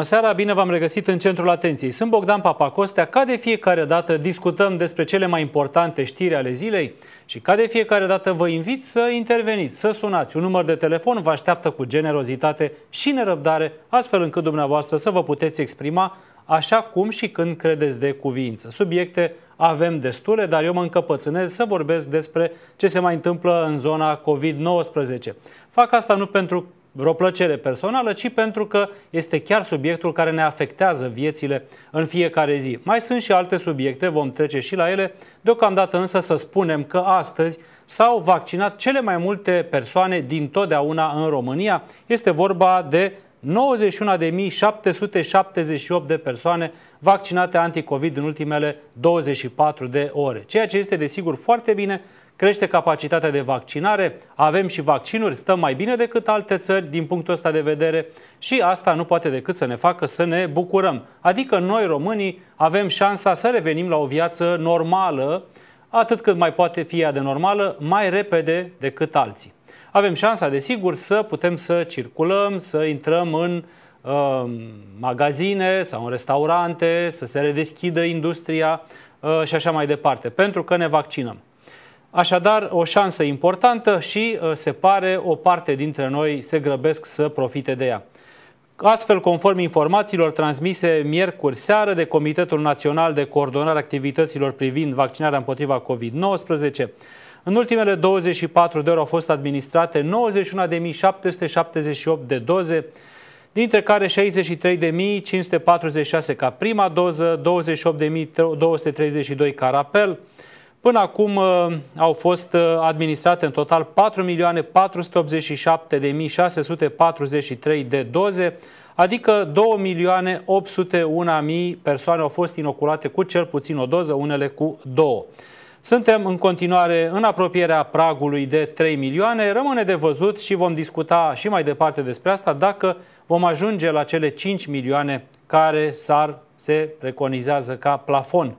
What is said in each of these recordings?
Bună seara, bine v-am regăsit în centrul atenției. Sunt Bogdan Papacostea. Ca de fiecare dată discutăm despre cele mai importante știri ale zilei și ca de fiecare dată vă invit să interveniți, să sunați. Un număr de telefon vă așteaptă cu generozitate și nerăbdare, astfel încât dumneavoastră să vă puteți exprima așa cum și când credeți de cuviință. Subiecte avem destule, dar eu mă încăpățânez să vorbesc despre ce se mai întâmplă în zona COVID-19. Fac asta nu pentru vreo plăcere personală, ci pentru că este chiar subiectul care ne afectează viețile în fiecare zi. Mai sunt și alte subiecte, vom trece și la ele. Deocamdată însă să spunem că astăzi s-au vaccinat cele mai multe persoane din totdeauna în România. Este vorba de 91.778 de persoane vaccinate anticovid în ultimele 24 de ore, ceea ce este desigur foarte bine, crește capacitatea de vaccinare, avem și vaccinuri, stăm mai bine decât alte țări din punctul ăsta de vedere și asta nu poate decât să ne facă să ne bucurăm. Adică noi românii avem șansa să revenim la o viață normală, atât cât mai poate fi ea de normală, mai repede decât alții. Avem șansa, desigur, să putem să circulăm, să intrăm în uh, magazine sau în restaurante, să se redeschidă industria uh, și așa mai departe, pentru că ne vaccinăm. Așadar, o șansă importantă și uh, se pare o parte dintre noi se grăbesc să profite de ea. Astfel, conform informațiilor transmise miercuri seară de Comitetul Național de Coordonare Activităților privind vaccinarea împotriva COVID-19, în ultimele 24 de ore au fost administrate 91.778 de doze, dintre care 63.546 ca prima doză, 28.232 ca rapel, Până acum uh, au fost uh, administrate în total 4.487.643 de doze, adică 2.801.000 persoane au fost inoculate cu cel puțin o doză, unele cu două. Suntem în continuare în apropierea pragului de 3 milioane. Rămâne de văzut și vom discuta și mai departe despre asta dacă vom ajunge la cele 5 milioane care s-ar se preconizează ca plafon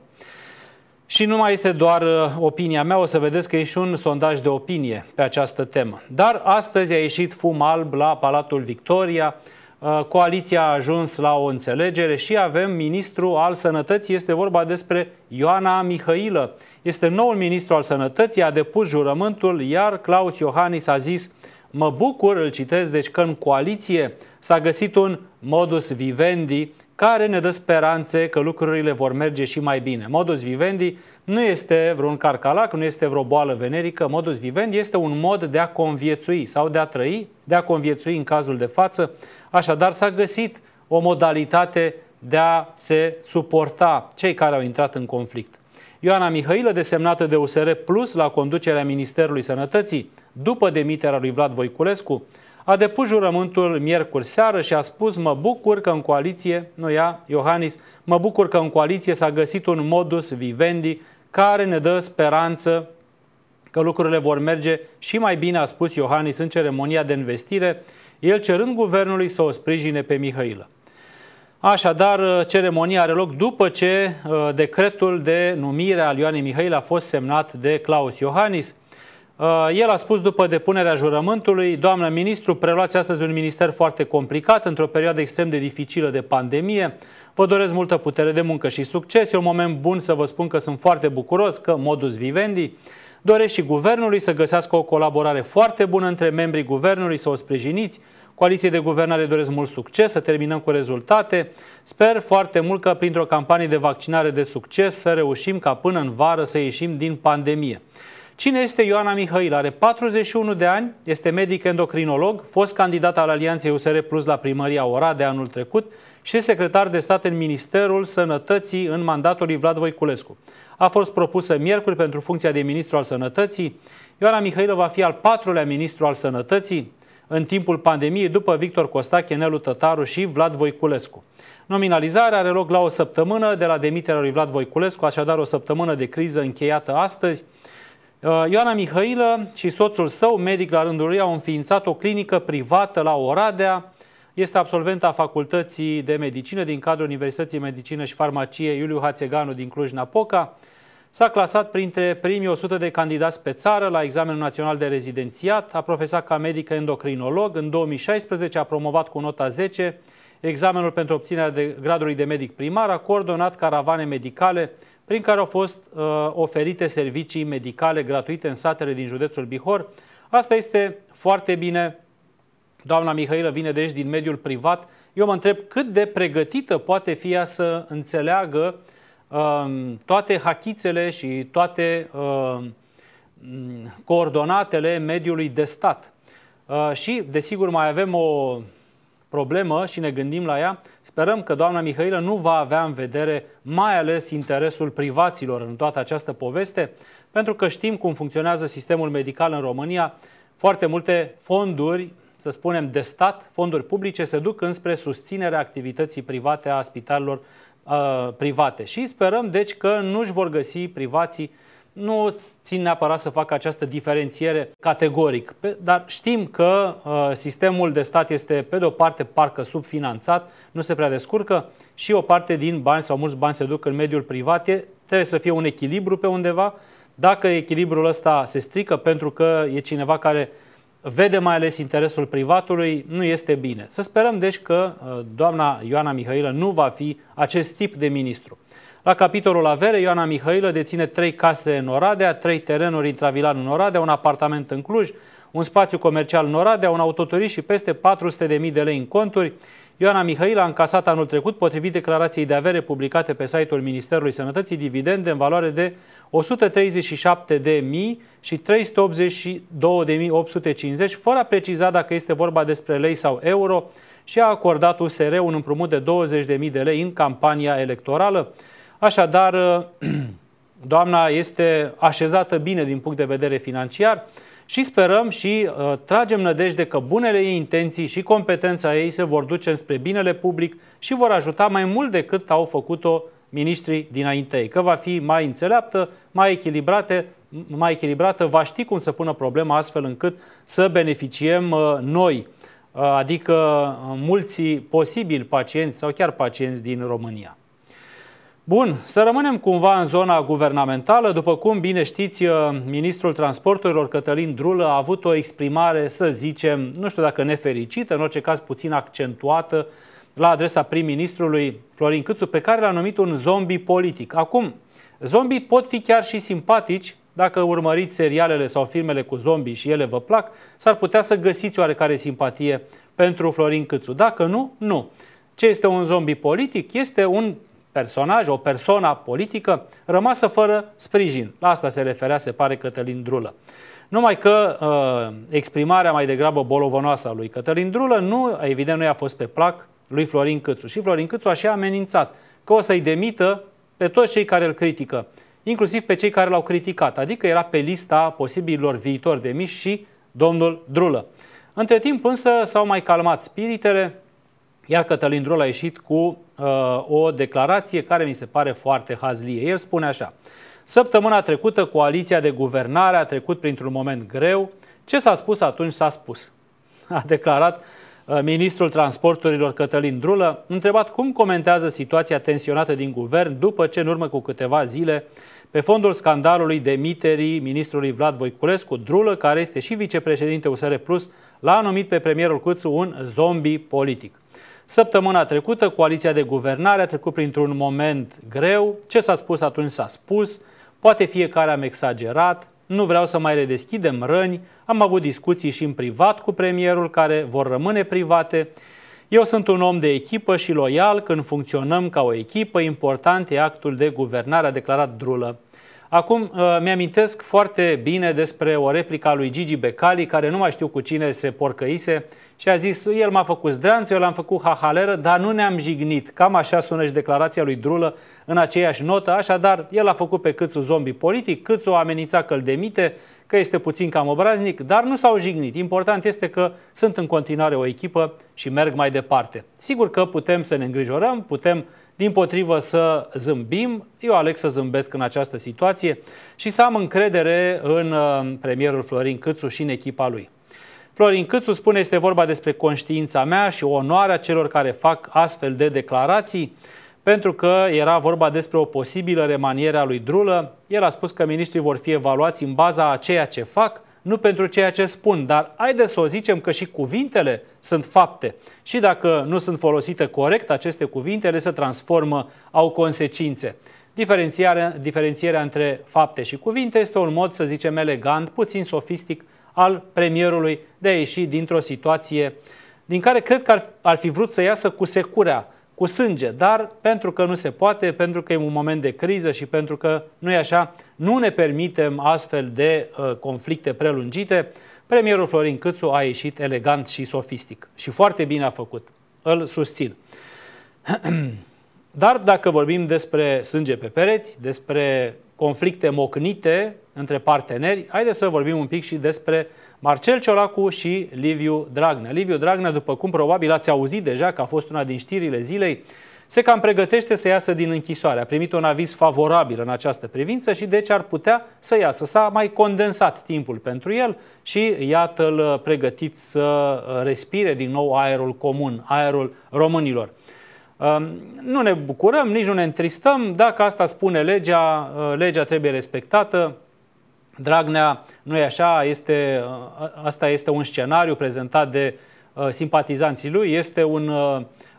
și nu mai este doar uh, opinia mea, o să vedeți că e și un sondaj de opinie pe această temă. Dar astăzi a ieșit fum alb la Palatul Victoria, uh, coaliția a ajuns la o înțelegere și avem ministru al sănătății, este vorba despre Ioana Mihailă. Este noul ministru al sănătății, a depus jurământul, iar Claus Iohannis a zis Mă bucur, îl citesc, deci că în coaliție s-a găsit un modus vivendi care ne dă speranțe că lucrurile vor merge și mai bine. Modus vivendi nu este vreun carcalac, nu este vreo boală venerică. Modus vivendi este un mod de a conviețui sau de a trăi, de a conviețui în cazul de față. Așadar s-a găsit o modalitate de a se suporta cei care au intrat în conflict. Ioana Mihailă, desemnată de USR Plus la conducerea Ministerului Sănătății, după demiterea lui Vlad Voiculescu, a depus jurământul miercuri seară și a spus mă bucur că în coaliție, nu ia Iohannis, mă bucur că în coaliție s-a găsit un modus vivendi care ne dă speranță că lucrurile vor merge și mai bine, a spus Iohannis în ceremonia de investire, el cerând guvernului să o sprijine pe Mihailă. Așadar, ceremonia are loc după ce uh, decretul de numire al Ioanei Mihail a fost semnat de Claus Iohannis. Uh, el a spus după depunerea jurământului, doamnă ministru, preluați astăzi un minister foarte complicat, într-o perioadă extrem de dificilă de pandemie. Vă doresc multă putere de muncă și succes. E un moment bun să vă spun că sunt foarte bucuros că modus vivendi doresc și guvernului să găsească o colaborare foarte bună între membrii guvernului, să o sprijiniți. Coaliției de guvernare doresc mult succes, să terminăm cu rezultate. Sper foarte mult că printr-o campanie de vaccinare de succes să reușim ca până în vară să ieșim din pandemie. Cine este Ioana Mihail? Are 41 de ani, este medic endocrinolog, fost candidat al Alianței USR Plus la primăria Oradea anul trecut și secretar de stat în Ministerul Sănătății în mandatul lui Vlad Voiculescu. A fost propusă miercuri pentru funcția de ministru al sănătății. Ioana Mihailă va fi al patrulea ministru al sănătății în timpul pandemiei după Victor Costache, Nelu Tătaru și Vlad Voiculescu. Nominalizarea are loc la o săptămână de la demiterea lui Vlad Voiculescu, așadar o săptămână de criză încheiată astăzi. Uh, Ioana Mihailă și soțul său, medic la rândul lui, au înființat o clinică privată la Oradea. Este absolventa Facultății de Medicină din cadrul Universității Medicină și Farmacie Iuliu Hațeganu din Cluj-Napoca. S-a clasat printre primii 100 de candidați pe țară la examenul național de rezidențiat, a profesat ca medic endocrinolog, în 2016 a promovat cu nota 10 examenul pentru obținerea de gradului de medic primar, a coordonat caravane medicale, prin care au fost uh, oferite servicii medicale gratuite în satele din județul Bihor. Asta este foarte bine. Doamna Mihailă vine deci din mediul privat. Eu mă întreb cât de pregătită poate fi ea să înțeleagă uh, toate hachițele și toate uh, coordonatele mediului de stat. Uh, și, desigur, mai avem o problemă și ne gândim la ea, sperăm că doamna Mihailă nu va avea în vedere mai ales interesul privaților în toată această poveste, pentru că știm cum funcționează sistemul medical în România. Foarte multe fonduri, să spunem, de stat, fonduri publice, se duc înspre susținerea activității private a spitalelor uh, private. Și sperăm, deci, că nu-și vor găsi privații uh, nu țin neapărat să fac această diferențiere categoric, dar știm că uh, sistemul de stat este, pe de o parte, parcă subfinanțat, nu se prea descurcă și o parte din bani sau mulți bani se duc în mediul privat. Trebuie să fie un echilibru pe undeva. Dacă echilibrul ăsta se strică pentru că e cineva care vede mai ales interesul privatului, nu este bine. Să sperăm deci că uh, doamna Ioana Mihailă nu va fi acest tip de ministru. La capitolul avere, Ioana Mihailă deține trei case în Oradea, trei terenuri intravilan în Oradea, un apartament în Cluj, un spațiu comercial în Oradea, un autoturism și peste 400.000 de lei în conturi. Ioana Mihaila a încasat anul trecut, potrivit declarației de avere publicate pe site-ul Ministerului Sănătății, dividende în valoare de 137.000 și 382.850, fără a preciza dacă este vorba despre lei sau euro, și a acordat USR un împrumut de 20.000 de lei în campania electorală. Așadar, doamna este așezată bine din punct de vedere financiar și sperăm și uh, tragem nădejde că bunele ei intenții și competența ei se vor duce spre binele public și vor ajuta mai mult decât au făcut-o ministrii dinainte ei, că va fi mai înțeleaptă, mai echilibrate, mai echilibrată, va ști cum să pună problema astfel încât să beneficiem uh, noi, uh, adică uh, mulți posibili pacienți sau chiar pacienți din România. Bun, să rămânem cumva în zona guvernamentală. După cum bine știți, uh, ministrul transporturilor Cătălin Drulă a avut o exprimare, să zicem, nu știu dacă nefericită, în orice caz puțin accentuată, la adresa prim-ministrului Florin Câțu, pe care l-a numit un zombi politic. Acum, zombii pot fi chiar și simpatici, dacă urmăriți serialele sau filmele cu zombii și ele vă plac, s-ar putea să găsiți oarecare simpatie pentru Florin Câțu. Dacă nu, nu. Ce este un zombi politic? Este un personaj, o persoană politică rămasă fără sprijin. La asta se referea, se pare, Cătălin Drulă. Numai că uh, exprimarea mai degrabă bolovănoasă a lui Cătălin Drulă nu, evident, nu i-a fost pe plac lui Florin Câțu. Și Florin Câțu a și amenințat că o să-i demită pe toți cei care îl critică, inclusiv pe cei care l-au criticat. Adică era pe lista posibililor viitori demiși și domnul Drulă. Între timp însă s-au mai calmat spiritele, iar Cătălin Drol a ieșit cu uh, o declarație care mi se pare foarte hazlie. El spune așa, Săptămâna trecută coaliția de guvernare a trecut printr-un moment greu. Ce s-a spus atunci s-a spus. A declarat uh, ministrul transporturilor Cătălin Drulă, întrebat cum comentează situația tensionată din guvern după ce în urmă cu câteva zile pe fondul scandalului demiterii ministrului Vlad Voiculescu, Drulă, care este și vicepreședinte USR Plus, l-a numit pe premierul Câțu un zombi politic. Săptămâna trecută, coaliția de guvernare a trecut printr-un moment greu. Ce s-a spus atunci s-a spus. Poate fiecare am exagerat, nu vreau să mai redeschidem răni, am avut discuții și în privat cu premierul care vor rămâne private. Eu sunt un om de echipă și loial când funcționăm ca o echipă, important e actul de guvernare, a declarat Drulă. Acum uh, mi-amintesc foarte bine despre o replică a lui Gigi Becali, care nu mai știu cu cine se porcăise și a zis, el m-a făcut zdranț, eu l-am făcut hahaleră, dar nu ne-am jignit. Cam așa sună și declarația lui Drulă în aceeași notă, așadar el a făcut pe câțu zombi politic, câțu o amenința că îl demite, că este puțin cam obraznic, dar nu s-au jignit. Important este că sunt în continuare o echipă și merg mai departe. Sigur că putem să ne îngrijorăm, putem din potrivă să zâmbim, eu aleg să zâmbesc în această situație și să am încredere în uh, premierul Florin Câțu și în echipa lui. Florin Câțu spune este vorba despre conștiința mea și onoarea celor care fac astfel de declarații, pentru că era vorba despre o posibilă remaniere a lui Drulă. El a spus că miniștrii vor fi evaluați în baza a ceea ce fac, nu pentru ceea ce spun, dar haideți să o zicem că și cuvintele sunt fapte. Și dacă nu sunt folosite corect, aceste cuvinte le se transformă, au consecințe. Diferențierea, diferențierea între fapte și cuvinte este un mod, să zicem, elegant, puțin sofistic, al premierului de a ieși dintr-o situație din care cred că ar, ar fi vrut să iasă cu securea, cu sânge, dar pentru că nu se poate, pentru că e un moment de criză și pentru că nu e așa, nu ne permitem astfel de uh, conflicte prelungite, premierul Florin Câțu a ieșit elegant și sofistic și foarte bine a făcut. Îl susțin. Dar dacă vorbim despre sânge pe pereți, despre conflicte mocnite între parteneri, haideți să vorbim un pic și despre Marcel Ciolacu și Liviu Dragnea. Liviu Dragnea, după cum probabil ați auzit deja că a fost una din știrile zilei, se cam pregătește să iasă din închisoare. A primit un aviz favorabil în această privință și deci ar putea să iasă. S-a mai condensat timpul pentru el și iată-l pregătit să respire din nou aerul comun, aerul românilor. Nu ne bucurăm, nici nu ne întristăm. Dacă asta spune legea, ă, legea trebuie respectată. Dragnea, nu e așa, este, ă, ă, asta este un scenariu prezentat de simpatizanții lui, este un,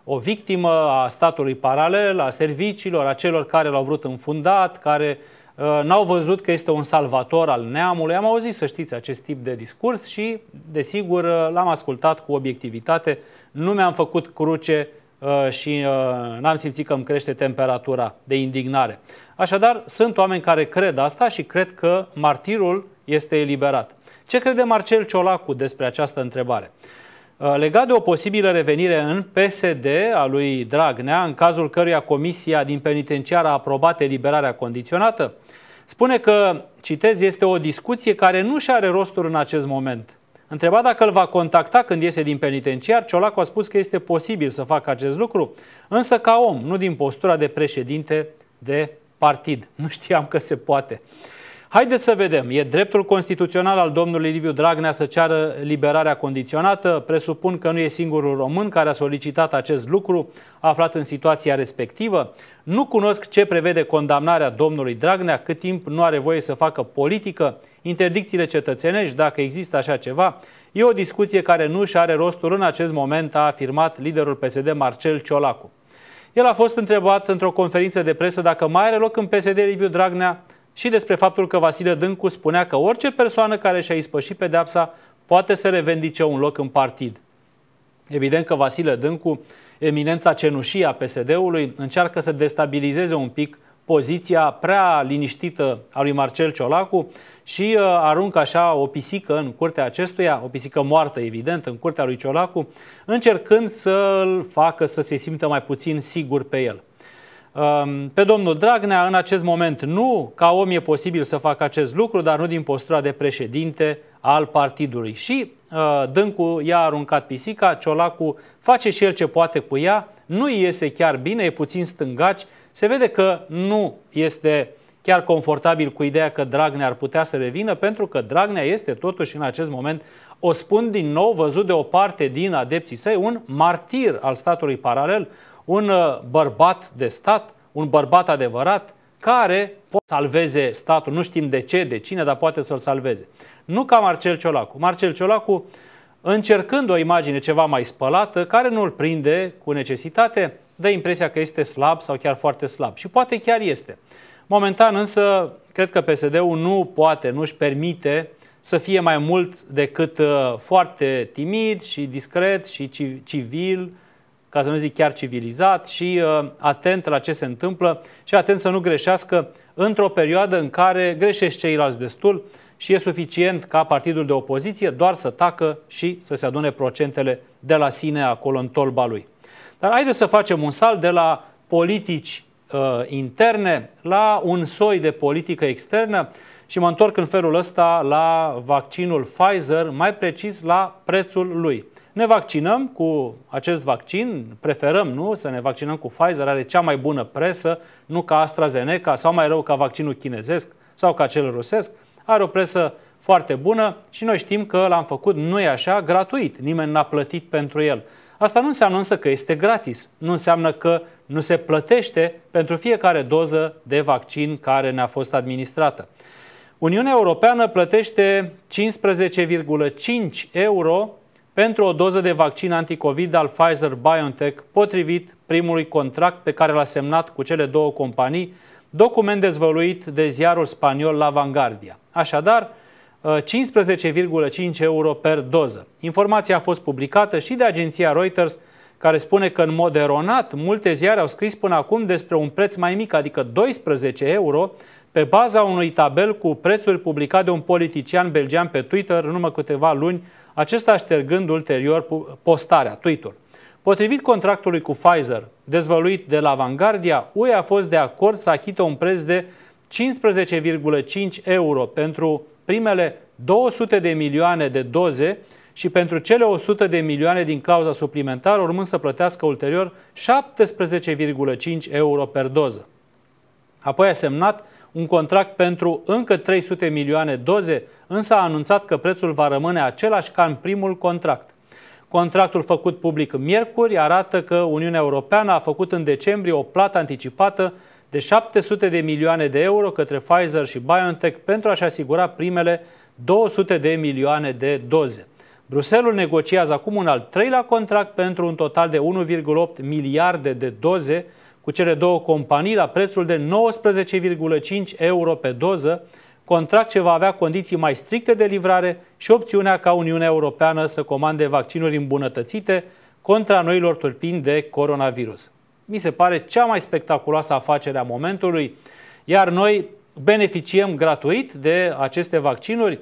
o victimă a statului paralel, a serviciilor, a celor care l-au vrut înfundat, care n-au văzut că este un salvator al neamului. Am auzit, să știți, acest tip de discurs și, desigur, l-am ascultat cu obiectivitate. Nu mi-am făcut cruce uh, Uh, și uh, n-am simțit că îmi crește temperatura de indignare. Așadar, sunt oameni care cred asta și cred că martirul este eliberat. Ce crede Marcel Ciolacu despre această întrebare? Uh, legat de o posibilă revenire în PSD a lui Dragnea, în cazul căruia comisia din penitenciar a aprobat eliberarea condiționată, spune că, citez, este o discuție care nu și are rostul în acest moment. Întrebat dacă îl va contacta când iese din penitenciar, Ciolacu a spus că este posibil să facă acest lucru, însă ca om, nu din postura de președinte de partid. Nu știam că se poate. Haideți să vedem. E dreptul constituțional al domnului Liviu Dragnea să ceară liberarea condiționată? Presupun că nu e singurul român care a solicitat acest lucru, aflat în situația respectivă. Nu cunosc ce prevede condamnarea domnului Dragnea, cât timp nu are voie să facă politică, interdicțiile cetățenești, dacă există așa ceva. E o discuție care nu și are rostul în acest moment, a afirmat liderul PSD Marcel Ciolacu. El a fost întrebat într-o conferință de presă dacă mai are loc în PSD Liviu Dragnea și despre faptul că Vasile Dâncu spunea că orice persoană care și-a ispășit pedepsa poate să revendice un loc în partid. Evident că Vasile Dâncu, eminența cenușie a PSD-ului, încearcă să destabilizeze un pic poziția prea liniștită a lui Marcel Ciolacu și uh, aruncă așa o pisică în curtea acestuia, o pisică moartă, evident, în curtea lui Ciolacu, încercând să-l facă să se simtă mai puțin sigur pe el. Ehm, pe domnul Dragnea în acest moment nu, ca om e posibil să facă acest lucru, dar nu din postura de președinte al partidului. Și eh, Dâncu i-a aruncat pisica, Ciolacu face și el ce poate cu ea, nu îi iese chiar bine, e puțin stângaci, se vede că nu este chiar confortabil cu ideea că Dragnea ar putea să revină, pentru că Dragnea este totuși în acest moment, o spun din nou, văzut de o parte din adepții săi, un martir al statului paralel, un uh, bărbat de stat, un bărbat adevărat, care poate să salveze statul, nu știm de ce, de cine, dar poate să-l salveze. Nu ca Marcel Ciolacu. Marcel Ciolacu, încercând o imagine ceva mai spălată, care nu îl prinde cu necesitate, dă impresia că este slab sau chiar foarte slab. Și poate chiar este. Momentan însă, cred că PSD-ul nu poate, nu își permite să fie mai mult decât uh, foarte timid și discret și civil, ca să nu zic chiar civilizat și uh, atent la ce se întâmplă și atent să nu greșească într-o perioadă în care greșesc ceilalți destul și e suficient ca partidul de opoziție doar să tacă și să se adune procentele de la sine acolo în tolba lui. Dar haideți să facem un sal de la politici uh, interne la un soi de politică externă și mă întorc în felul ăsta la vaccinul Pfizer, mai precis la prețul lui ne vaccinăm cu acest vaccin, preferăm nu să ne vaccinăm cu Pfizer, are cea mai bună presă, nu ca AstraZeneca sau mai rău ca vaccinul chinezesc sau ca cel rusesc, are o presă foarte bună și noi știm că l-am făcut, nu e așa, gratuit, nimeni n-a plătit pentru el. Asta nu înseamnă însă că este gratis, nu înseamnă că nu se plătește pentru fiecare doză de vaccin care ne-a fost administrată. Uniunea Europeană plătește 15,5 euro pentru o doză de vaccin anticovid al Pfizer-BioNTech, potrivit primului contract pe care l-a semnat cu cele două companii, document dezvăluit de ziarul spaniol La Vanguardia. Așadar, 15,5 uh, euro per doză. Informația a fost publicată și de agenția Reuters, care spune că în mod eronat multe ziare au scris până acum despre un preț mai mic, adică 12 euro, pe baza unui tabel cu prețuri publicat de un politician belgean pe Twitter în urmă câteva luni, acesta ștergând ulterior postarea, tweet-ul. Potrivit contractului cu Pfizer, dezvăluit de la Vanguardia, UE a fost de acord să achită un preț de 15,5 euro pentru primele 200 de milioane de doze și pentru cele 100 de milioane din clauza suplimentară, urmând să plătească ulterior 17,5 euro per doză. Apoi a semnat un contract pentru încă 300 milioane doze, însă a anunțat că prețul va rămâne același ca în primul contract. Contractul făcut public miercuri arată că Uniunea Europeană a făcut în decembrie o plată anticipată de 700 de milioane de euro către Pfizer și BioNTech pentru a-și asigura primele 200 de milioane de doze. Bruselul negociază acum un al treilea contract pentru un total de 1,8 miliarde de doze cu cele două companii la prețul de 19,5 euro pe doză, contract ce va avea condiții mai stricte de livrare și opțiunea ca Uniunea Europeană să comande vaccinuri îmbunătățite contra noilor tulpini de coronavirus. Mi se pare cea mai spectaculoasă afacere a momentului, iar noi beneficiem gratuit de aceste vaccinuri,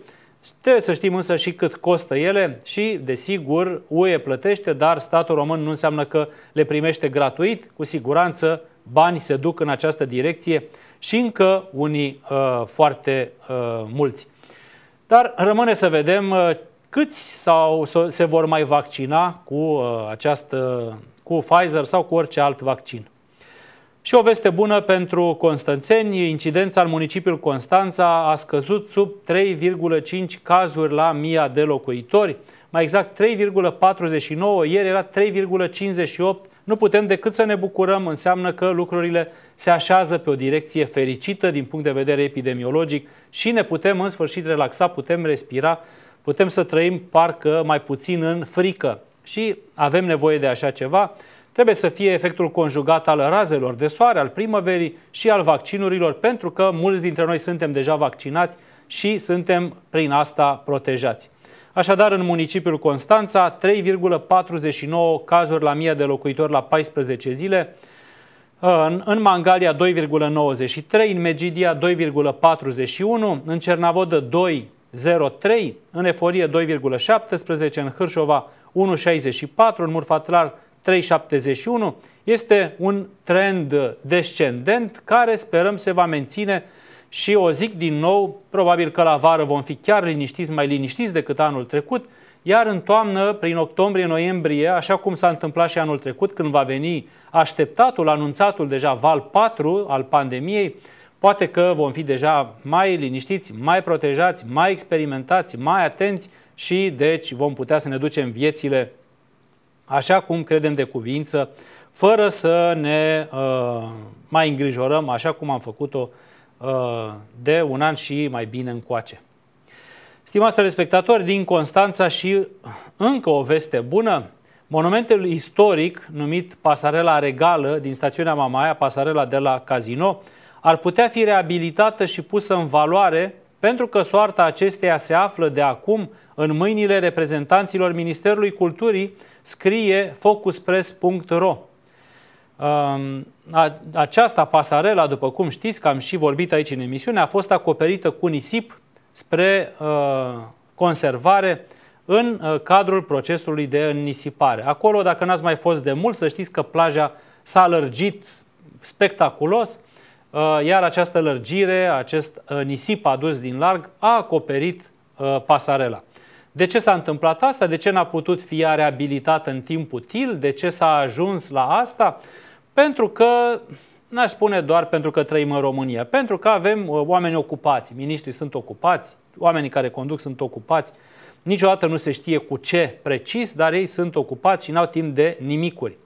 Trebuie să știm însă și cât costă ele și, desigur, UE plătește, dar statul român nu înseamnă că le primește gratuit. Cu siguranță bani se duc în această direcție și încă unii uh, foarte uh, mulți. Dar rămâne să vedem uh, câți sau se vor mai vaccina cu uh, această cu Pfizer sau cu orice alt vaccin. Și o veste bună pentru constanțeni, incidența în municipiul Constanța a scăzut sub 3,5 cazuri la 1000 de locuitori, mai exact 3,49, ieri era 3,58, nu putem decât să ne bucurăm, înseamnă că lucrurile se așează pe o direcție fericită din punct de vedere epidemiologic și ne putem în sfârșit relaxa, putem respira, putem să trăim parcă mai puțin în frică și avem nevoie de așa ceva. Trebuie să fie efectul conjugat al razelor de soare, al primăverii și al vaccinurilor, pentru că mulți dintre noi suntem deja vaccinați și suntem prin asta protejați. Așadar, în municipiul Constanța, 3,49 cazuri la 1000 de locuitori la 14 zile, în Mangalia 2,93, în Megidia 2,41, în Cernavodă 2,03, în Eforie 2,17, în Hârșova 1,64, în Murfatlar 3,71 este un trend descendent care sperăm se va menține și o zic din nou, probabil că la vară vom fi chiar liniștiți, mai liniștiți decât anul trecut, iar în toamnă, prin octombrie-noiembrie, așa cum s-a întâmplat și anul trecut, când va veni așteptatul, anunțatul deja val 4 al pandemiei, poate că vom fi deja mai liniștiți, mai protejați, mai experimentați, mai atenți și deci vom putea să ne ducem viețile așa cum credem de cuvință, fără să ne uh, mai îngrijorăm, așa cum am făcut-o uh, de un an și mai bine încoace. Stimați telespectatori, din Constanța și încă o veste bună, monumentul istoric numit Pasarela Regală din stațiunea Mamaia, pasarela de la Casino, ar putea fi reabilitată și pusă în valoare pentru că soarta acesteia se află de acum în mâinile reprezentanților Ministerului Culturii, scrie focuspress.ro. Um, aceasta pasarela, după cum știți, că am și vorbit aici în emisiune, a fost acoperită cu nisip spre uh, conservare în uh, cadrul procesului de înnisipare. Acolo, dacă n-ați mai fost de mult, să știți că plaja s-a lărgit spectaculos, uh, iar această lărgire, acest nisip adus din larg, a acoperit pasarela. De ce s-a întâmplat asta? De ce n-a putut fi ea reabilitată în timp util? De ce s-a ajuns la asta? Pentru că, n-aș spune doar pentru că trăim în România, pentru că avem uh, oameni ocupați, miniștrii sunt ocupați, oamenii care conduc sunt ocupați, niciodată nu se știe cu ce precis, dar ei sunt ocupați și n-au timp de nimicuri.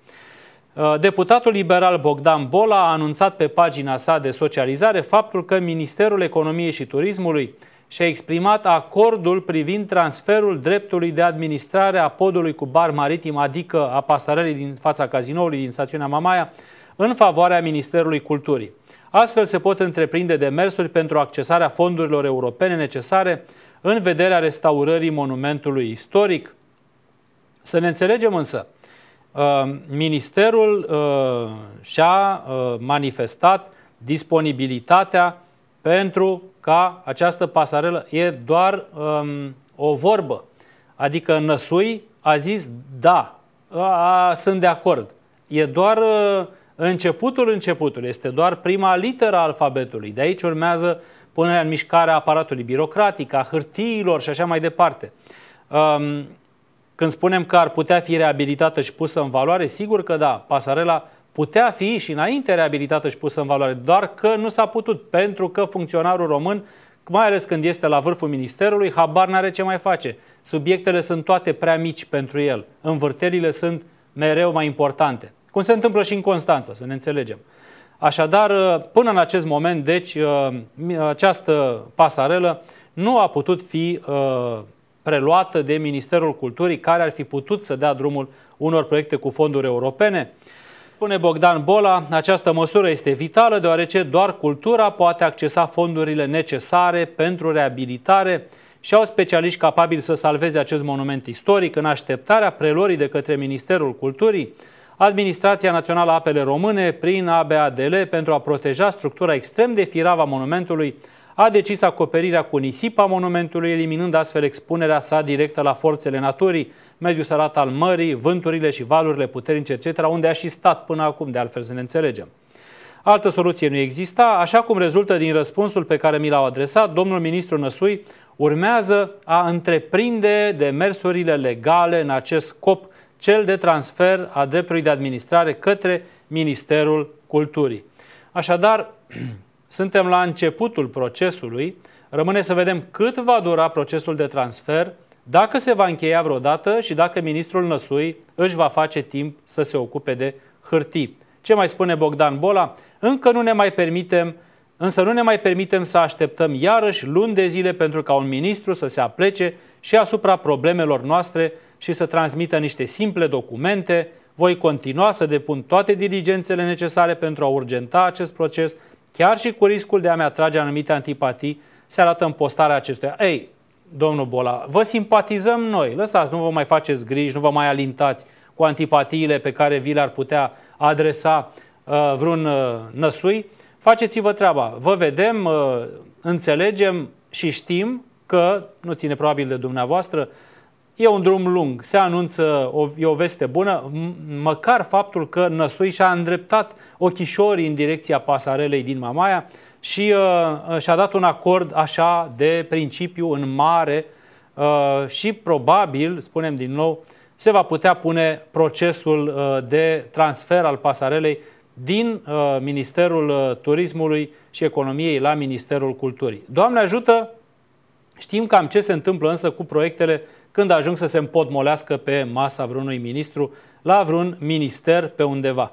Uh, deputatul liberal Bogdan Bola a anunțat pe pagina sa de socializare faptul că Ministerul Economiei și Turismului și-a exprimat acordul privind transferul dreptului de administrare a podului cu bar maritim, adică a pasarelii din fața cazinoului din stațiunea Mamaia, în favoarea Ministerului Culturii. Astfel se pot întreprinde demersuri pentru accesarea fondurilor europene necesare în vederea restaurării monumentului istoric. Să ne înțelegem însă, uh, Ministerul uh, și-a uh, manifestat disponibilitatea pentru ca această pasarelă e doar um, o vorbă. Adică Năsui a zis da, a, a, sunt de acord. E doar uh, începutul începutului, este doar prima literă a alfabetului. De aici urmează punerea în mișcare a aparatului birocratic, a hârtiilor și așa mai departe. Um, când spunem că ar putea fi reabilitată și pusă în valoare, sigur că da, pasarela putea fi și înainte reabilitată și pusă în valoare, doar că nu s-a putut, pentru că funcționarul român, mai ales când este la vârful ministerului, habar n-are ce mai face. Subiectele sunt toate prea mici pentru el. Învârtelile sunt mereu mai importante. Cum se întâmplă și în Constanța, să ne înțelegem. Așadar, uh, până în acest moment, deci, uh, uh, această pasarelă nu a putut fi preluată de Ministerul Culturii, care ar fi putut să dea drumul unor proiecte cu fonduri europene. Spune Bogdan Bola, această măsură este vitală deoarece doar cultura poate accesa fondurile necesare pentru reabilitare și au specialiști capabili să salveze acest monument istoric în așteptarea prelorii de către Ministerul Culturii, Administrația Națională a Apele Române prin ABADL pentru a proteja structura extrem de a monumentului a decis acoperirea cu nisip a monumentului, eliminând astfel expunerea sa directă la forțele naturii, mediul sărat al mării, vânturile și valurile puternice, etc., unde a și stat până acum, de altfel să ne înțelegem. Altă soluție nu exista, așa cum rezultă din răspunsul pe care mi l-au adresat, domnul ministru Năsui urmează a întreprinde demersurile legale în acest scop, cel de transfer a dreptului de administrare către Ministerul Culturii. Așadar, Suntem la începutul procesului, rămâne să vedem cât va dura procesul de transfer, dacă se va încheia vreodată și dacă ministrul Năsui își va face timp să se ocupe de hârtii. Ce mai spune Bogdan Bola? Încă nu ne mai permitem, însă nu ne mai permitem să așteptăm iarăși luni de zile pentru ca un ministru să se aplece și asupra problemelor noastre și să transmită niște simple documente. Voi continua să depun toate diligențele necesare pentru a urgenta acest proces, chiar și cu riscul de a-mi atrage anumite antipatii, se arată în postarea acestuia. Ei, domnul Bola, vă simpatizăm noi, lăsați, nu vă mai faceți griji, nu vă mai alintați cu antipatiile pe care vi le-ar putea adresa uh, vreun uh, năsui, faceți-vă treaba. Vă vedem, uh, înțelegem și știm că, nu ține probabil de dumneavoastră, E un drum lung, se anunță, o, e o veste bună, măcar faptul că Năsui și-a îndreptat ochișorii în direcția pasarelei din Mamaia și uh, uh, și-a dat un acord așa de principiu în mare uh, și probabil, spunem din nou, se va putea pune procesul uh, de transfer al pasarelei din uh, Ministerul uh, Turismului și Economiei la Ministerul Culturii. Doamne ajută! Știm cam ce se întâmplă însă cu proiectele când ajung să se împotmolească pe masa vreunui ministru la vreun minister pe undeva.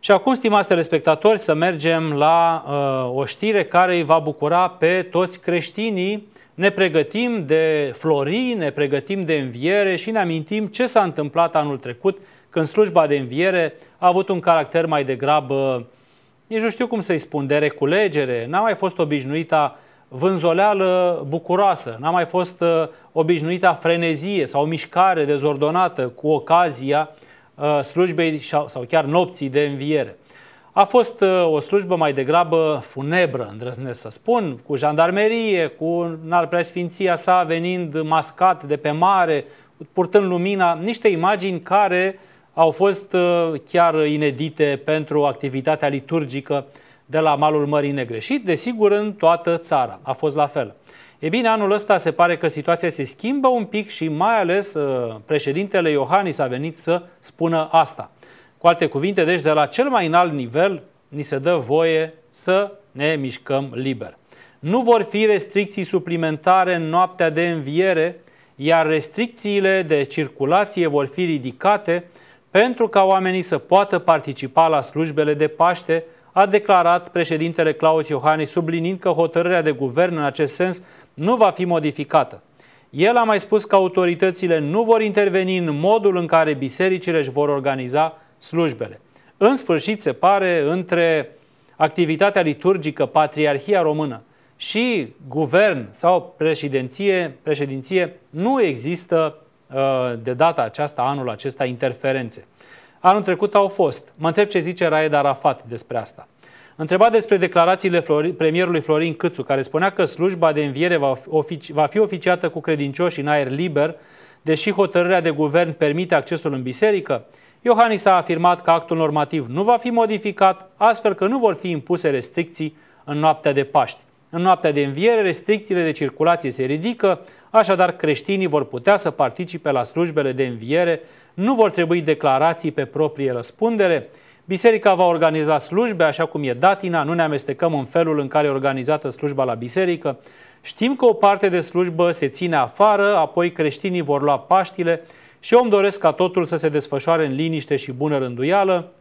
Și acum, stimați telespectatori, să mergem la uh, o știre care îi va bucura pe toți creștinii. Ne pregătim de florii, ne pregătim de înviere și ne amintim ce s-a întâmplat anul trecut când slujba de înviere a avut un caracter mai degrabă, nici nu știu cum să-i spun, de reculegere. N-a mai fost obișnuita vânzoleală bucuroasă, n-a mai fost uh, obișnuita frenezie sau mișcare dezordonată cu ocazia uh, slujbei sau chiar nopții de înviere. A fost uh, o slujbă mai degrabă funebră, îndrăznesc să spun, cu jandarmerie, cu nar preasfinția sa venind mascat de pe mare, purtând lumina, niște imagini care au fost chiar inedite pentru activitatea liturgică de la malul Mării Negre și, desigur, în toată țara. A fost la fel. E bine, anul ăsta se pare că situația se schimbă un pic și mai ales uh, președintele Iohannis a venit să spună asta. Cu alte cuvinte, deci de la cel mai înalt nivel ni se dă voie să ne mișcăm liber. Nu vor fi restricții suplimentare în noaptea de înviere, iar restricțiile de circulație vor fi ridicate pentru ca oamenii să poată participa la slujbele de Paște, a declarat președintele Claus Iohannis, sublinind că hotărârea de guvern în acest sens nu va fi modificată. El a mai spus că autoritățile nu vor interveni în modul în care bisericile își vor organiza slujbele. În sfârșit, se pare, între activitatea liturgică, Patriarhia Română și guvern sau președinție, președinție nu există uh, de data aceasta, anul acesta, interferențe. Anul trecut au fost. Mă întreb ce zice Raed Arafat despre asta. Întrebat despre declarațiile Flori, premierului Florin Câțu, care spunea că slujba de înviere va, ofici, va fi oficiată cu credincioși în aer liber, deși hotărârea de guvern permite accesul în biserică, Iohannis a afirmat că actul normativ nu va fi modificat, astfel că nu vor fi impuse restricții în noaptea de Paști. În noaptea de înviere, restricțiile de circulație se ridică, așadar creștinii vor putea să participe la slujbele de înviere nu vor trebui declarații pe proprie răspundere. Biserica va organiza slujbe așa cum e datina, nu ne amestecăm în felul în care e organizată slujba la biserică. Știm că o parte de slujbă se ține afară, apoi creștinii vor lua Paștile și eu îmi doresc ca totul să se desfășoare în liniște și bună rânduială.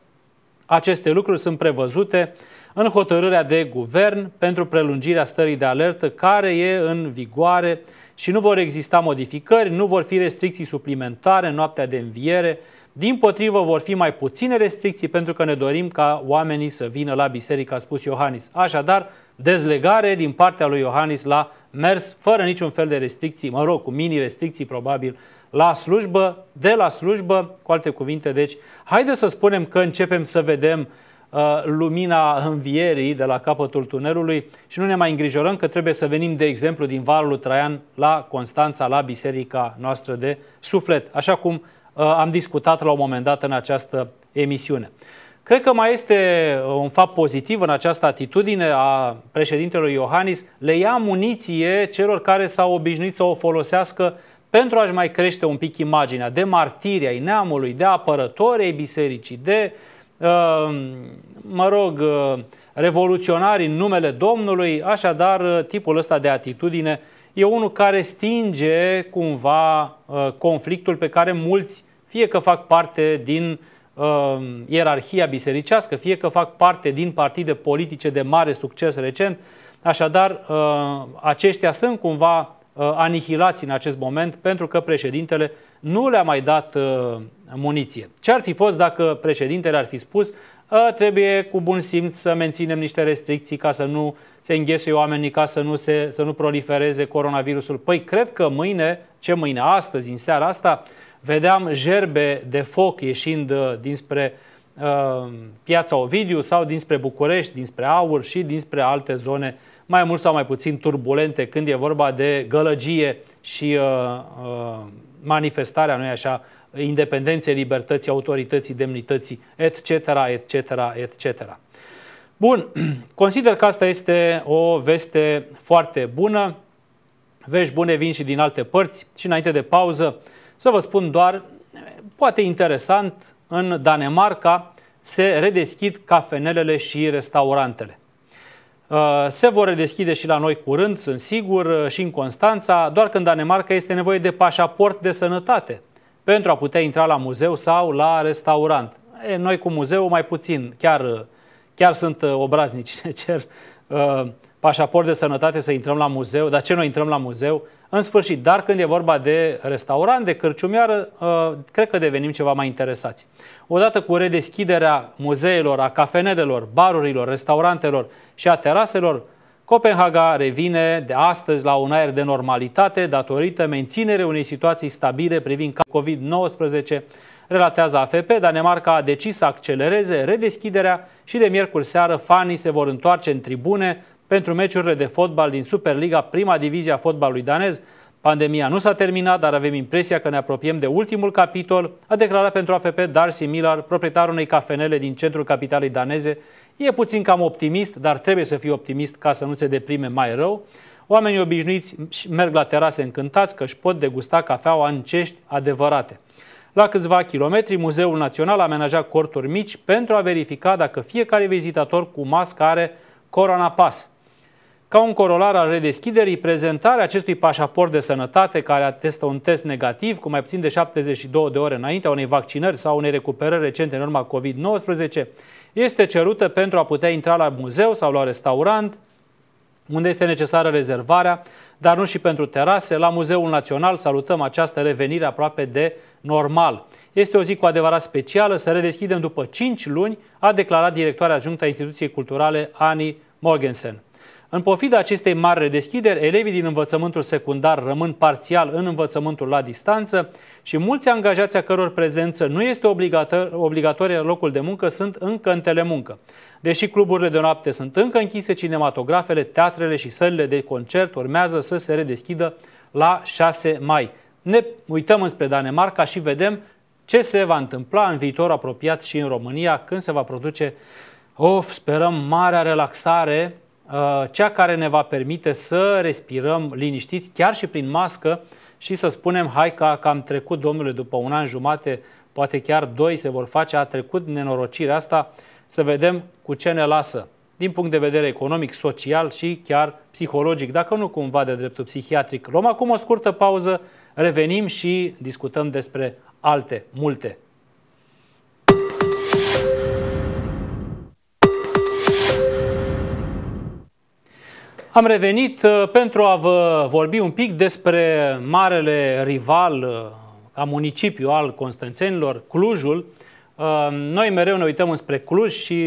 Aceste lucruri sunt prevăzute în hotărârea de guvern pentru prelungirea stării de alertă care e în vigoare și nu vor exista modificări, nu vor fi restricții suplimentare în noaptea de înviere, din potrivă vor fi mai puține restricții pentru că ne dorim ca oamenii să vină la biserică, a spus Iohannis. Așadar, dezlegare din partea lui Iohannis la mers fără niciun fel de restricții, mă rog, cu mini-restricții probabil, la slujbă, de la slujbă, cu alte cuvinte, deci, haide să spunem că începem să vedem uh, Uh, lumina învierii de la capătul tunelului și nu ne mai îngrijorăm că trebuie să venim, de exemplu, din Valul Traian la Constanța, la biserica noastră de suflet, așa cum uh, am discutat la un moment dat în această emisiune. Cred că mai este uh, un fapt pozitiv în această atitudine a președintelui Iohannis, le ia muniție celor care s-au obișnuit să o folosească pentru a-și mai crește un pic imaginea de martiri ai neamului, de apărători ai bisericii, de uh, Ehm, mă rog, eh, revoluționari în numele Domnului, așadar eh, tipul ăsta de atitudine e unul care stinge cumva eh, conflictul pe care mulți, fie că fac parte din uh, ierarhia bisericească, fie că fac parte din partide politice de mare succes recent, așadar uh, aceștia sunt cumva uh, anihilați în acest moment pentru că președintele uh, nu le-a mai dat uh, muniție. Ce ar fi fost dacă președintele ar fi spus trebuie cu bun simț să menținem niște restricții ca să nu se înghesuie oamenii, ca să nu, se, să nu prolifereze coronavirusul. Păi cred că mâine, ce mâine, astăzi, în seara asta, vedeam gerbe de foc ieșind uh, dinspre uh, piața Ovidiu sau dinspre București, dinspre Aur și dinspre alte zone mai mult sau mai puțin turbulente când e vorba de gălăgie și uh, uh, manifestarea, nu așa, independenței, libertății, autorității, demnității, etc., etc., etc. Bun, consider că asta este o veste foarte bună. Vești bune vin și din alte părți. Și înainte de pauză, să vă spun doar, poate interesant, în Danemarca se redeschid cafenelele și restaurantele. Uh, se vor redeschide și la noi curând, sunt sigur, uh, și în Constanța, doar când Danemarca este nevoie de pașaport de sănătate pentru a putea intra la muzeu sau la restaurant. E, noi cu muzeul mai puțin, chiar, uh, chiar sunt obraznici, cer pașaport de sănătate să intrăm la muzeu, dar ce noi intrăm la muzeu? În sfârșit, dar când e vorba de restaurant, de cărciumiară, uh, cred că devenim ceva mai interesați. Odată cu redeschiderea muzeelor, a cafenelelor, barurilor, restaurantelor și a teraselor, Copenhaga revine de astăzi la un aer de normalitate datorită menținerei unei situații stabile privind COVID-19. Relatează AFP, Danemarca a decis să accelereze redeschiderea și de miercuri seară fanii se vor întoarce în tribune pentru meciurile de fotbal din Superliga, prima divizie a fotbalului danez. Pandemia nu s-a terminat, dar avem impresia că ne apropiem de ultimul capitol, a declarat pentru AFP Darcy Miller, proprietarul unei cafenele din centrul capitalei daneze. E puțin cam optimist, dar trebuie să fii optimist ca să nu se deprime mai rău. Oamenii obișnuiți merg la terase încântați că își pot degusta cafeaua în cești adevărate. La câțiva kilometri, Muzeul Național a amenajat corturi mici pentru a verifica dacă fiecare vizitator cu mască are Corona Pass. Ca un corolar al redeschiderii, prezentarea acestui pașaport de sănătate care atestă un test negativ cu mai puțin de 72 de ore înaintea unei vaccinări sau unei recuperări recente în urma COVID-19 este cerută pentru a putea intra la muzeu sau la restaurant, unde este necesară rezervarea, dar nu și pentru terase. La Muzeul Național salutăm această revenire aproape de normal. Este o zi cu adevărat specială, să redeschidem după 5 luni, a declarat directoarea adjunctă a Instituției Culturale Ani Morgensen. În pofida acestei mari redeschideri, elevii din învățământul secundar rămân parțial în învățământul la distanță și mulți angajați a căror prezență nu este obligatorie la locul de muncă sunt încă în telemuncă. Deși cluburile de noapte sunt încă închise, cinematografele, teatrele și sălile de concert urmează să se redeschidă la 6 mai. Ne uităm înspre Danemarca și vedem ce se va întâmpla în viitor apropiat și în România când se va produce, of, sperăm, marea relaxare Uh, cea care ne va permite să respirăm liniștiți, chiar și prin mască, și să spunem, hai că, că am trecut, domnule, după un an jumate, poate chiar doi se vor face, a trecut nenorocirea asta, să vedem cu ce ne lasă din punct de vedere economic, social și chiar psihologic, dacă nu cumva de dreptul psihiatric. Luăm acum o scurtă pauză, revenim și discutăm despre alte, multe Am revenit uh, pentru a vă vorbi un pic despre marele rival uh, ca municipiu al Constanțenilor, Clujul. Uh, noi mereu ne uităm înspre Cluj și,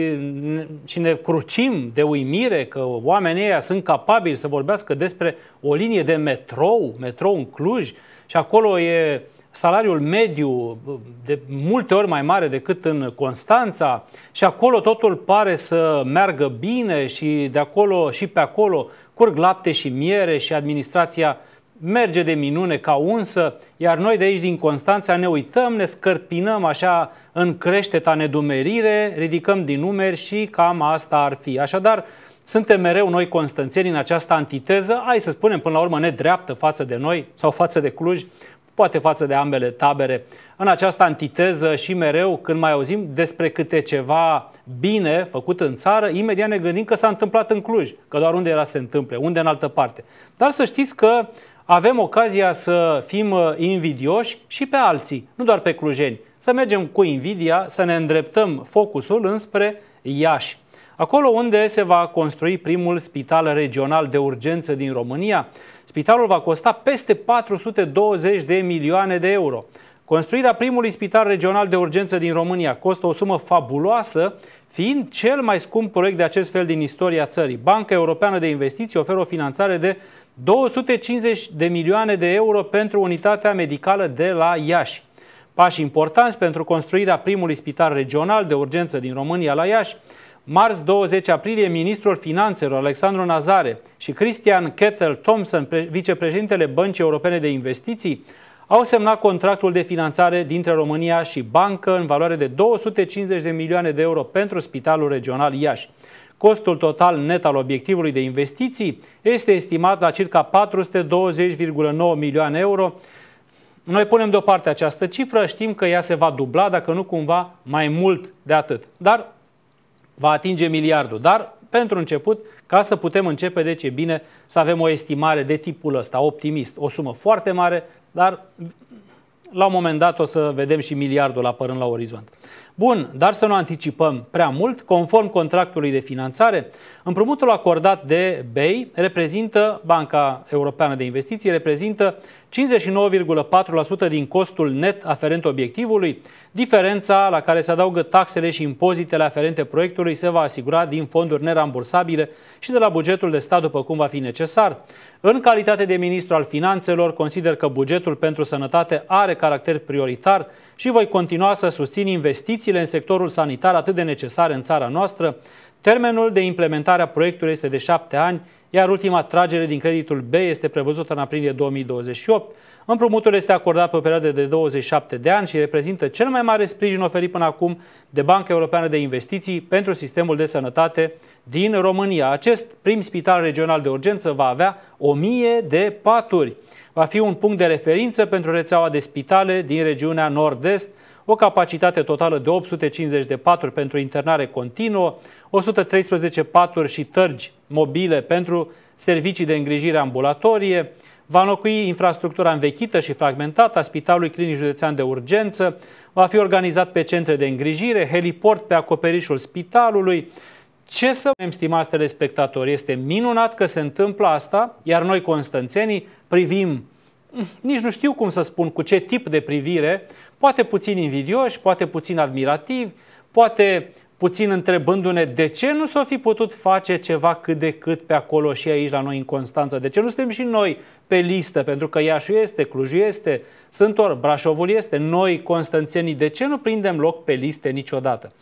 și ne crucim de uimire că oamenii ăia sunt capabili să vorbească despre o linie de metrou, metrou în Cluj și acolo e uh, salariul mediu de multe ori mai mare decât în Constanța și acolo totul pare să meargă bine și de acolo și pe acolo curg lapte și miere și administrația merge de minune ca unsă, iar noi de aici din Constanța ne uităm, ne scărpinăm așa în creșteta nedumerire, ridicăm din numeri și cam asta ar fi. Așadar, suntem mereu noi constanțeni în această antiteză, ai să spunem până la urmă nedreaptă față de noi sau față de Cluj, poate față de ambele tabere, în această antiteză și mereu când mai auzim despre câte ceva bine făcut în țară, imediat ne gândim că s-a întâmplat în Cluj, că doar unde era se întâmple, unde în altă parte. Dar să știți că avem ocazia să fim uh, invidioși și pe alții, nu doar pe clujeni. Să mergem cu invidia, să ne îndreptăm focusul înspre Iași. Acolo unde se va construi primul spital regional de urgență din România, Spitalul va costa peste 420 de milioane de euro. Construirea primului spital regional de urgență din România costă o sumă fabuloasă, fiind cel mai scump proiect de acest fel din istoria țării. Banca Europeană de Investiții oferă o finanțare de 250 de milioane de euro pentru unitatea medicală de la Iași. Pași importanți pentru construirea primului spital regional de urgență din România la Iași Marți 20 aprilie, ministrul finanțelor Alexandru Nazare și Christian Kettel Thompson, vicepreședintele Băncii Europene de Investiții, au semnat contractul de finanțare dintre România și bancă în valoare de 250 de milioane de euro pentru Spitalul Regional Iași. Costul total net al obiectivului de investiții este estimat la circa 420,9 milioane euro. Noi punem deoparte această cifră, știm că ea se va dubla, dacă nu cumva mai mult de atât. Dar va atinge miliardul. Dar, pentru început, ca să putem începe, deci e bine să avem o estimare de tipul ăsta, optimist, o sumă foarte mare, dar la un moment dat o să vedem și miliardul apărând la orizont. Bun, dar să nu anticipăm prea mult. Conform contractului de finanțare, împrumutul acordat de BEI reprezintă, Banca Europeană de Investiții, reprezintă 59,4% din costul net aferent obiectivului. Diferența la care se adaugă taxele și impozitele aferente proiectului se va asigura din fonduri nerambursabile și de la bugetul de stat după cum va fi necesar. În calitate de ministru al finanțelor, consider că bugetul pentru sănătate are caracter prioritar și voi continua să susțin investițiile în sectorul sanitar atât de necesare în țara noastră. Termenul de implementare a proiectului este de șapte ani, iar ultima tragere din creditul B este prevăzută în aprilie 2028. Împrumutul este acordat pe o perioadă de 27 de ani și reprezintă cel mai mare sprijin oferit până acum de Banca Europeană de Investiții pentru sistemul de sănătate din România. Acest prim spital regional de urgență va avea 1000 de paturi. Va fi un punct de referință pentru rețeaua de spitale din regiunea nord-est, o capacitate totală de 850 de paturi pentru internare continuă, 113 paturi și tărgi mobile pentru servicii de îngrijire ambulatorie, va înlocui infrastructura învechită și fragmentată a Spitalului Clinic Județean de Urgență, va fi organizat pe centre de îngrijire, heliport pe acoperișul spitalului. Ce să ne stimați telespectatori, este minunat că se întâmplă asta, iar noi constanțenii privim nici nu știu cum să spun cu ce tip de privire, poate puțin invidioși, poate puțin admirativ, poate puțin întrebându-ne de ce nu s-o fi putut face ceva cât de cât pe acolo și aici la noi în Constanța. De ce nu suntem și noi pe listă? Pentru că Iașu este, Clujul este, sunt Brașovul este, noi, constanțenii, de ce nu prindem loc pe liste niciodată?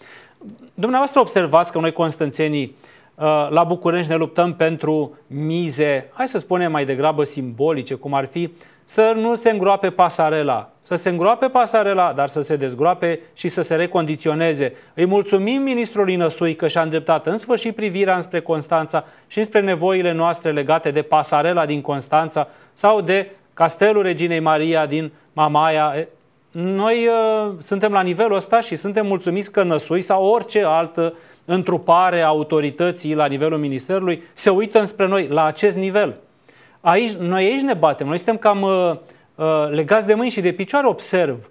Dumneavoastră observați că noi, constanțenii, uh, la București ne luptăm pentru mize, hai să spunem mai degrabă simbolice, cum ar fi să nu se îngroape pasarela. Să se îngroape pasarela, dar să se dezgroape și să se recondiționeze. Îi mulțumim ministrului Năsui că și-a îndreptat în sfârșit privirea înspre Constanța și înspre nevoile noastre legate de pasarela din Constanța sau de Castelul Reginei Maria din Mamaia. Noi uh, suntem la nivelul ăsta și suntem mulțumiți că Năsui sau orice altă întrupare a autorității la nivelul ministerului se uită înspre noi la acest nivel. Aici, noi aici ne batem, noi suntem cam uh, uh, legați de mâini și de picioare, observ.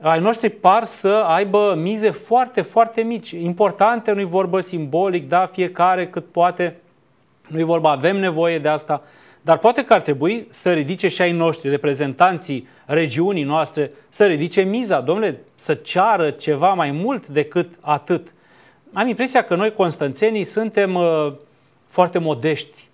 Ai noștri par să aibă mize foarte, foarte mici, importante, nu-i vorbă simbolic, da, fiecare cât poate, nu-i vorba, avem nevoie de asta, dar poate că ar trebui să ridice și ai noștri, reprezentanții regiunii noastre, să ridice miza, domnule, să ceară ceva mai mult decât atât. Am impresia că noi, constanțenii, suntem uh, foarte modești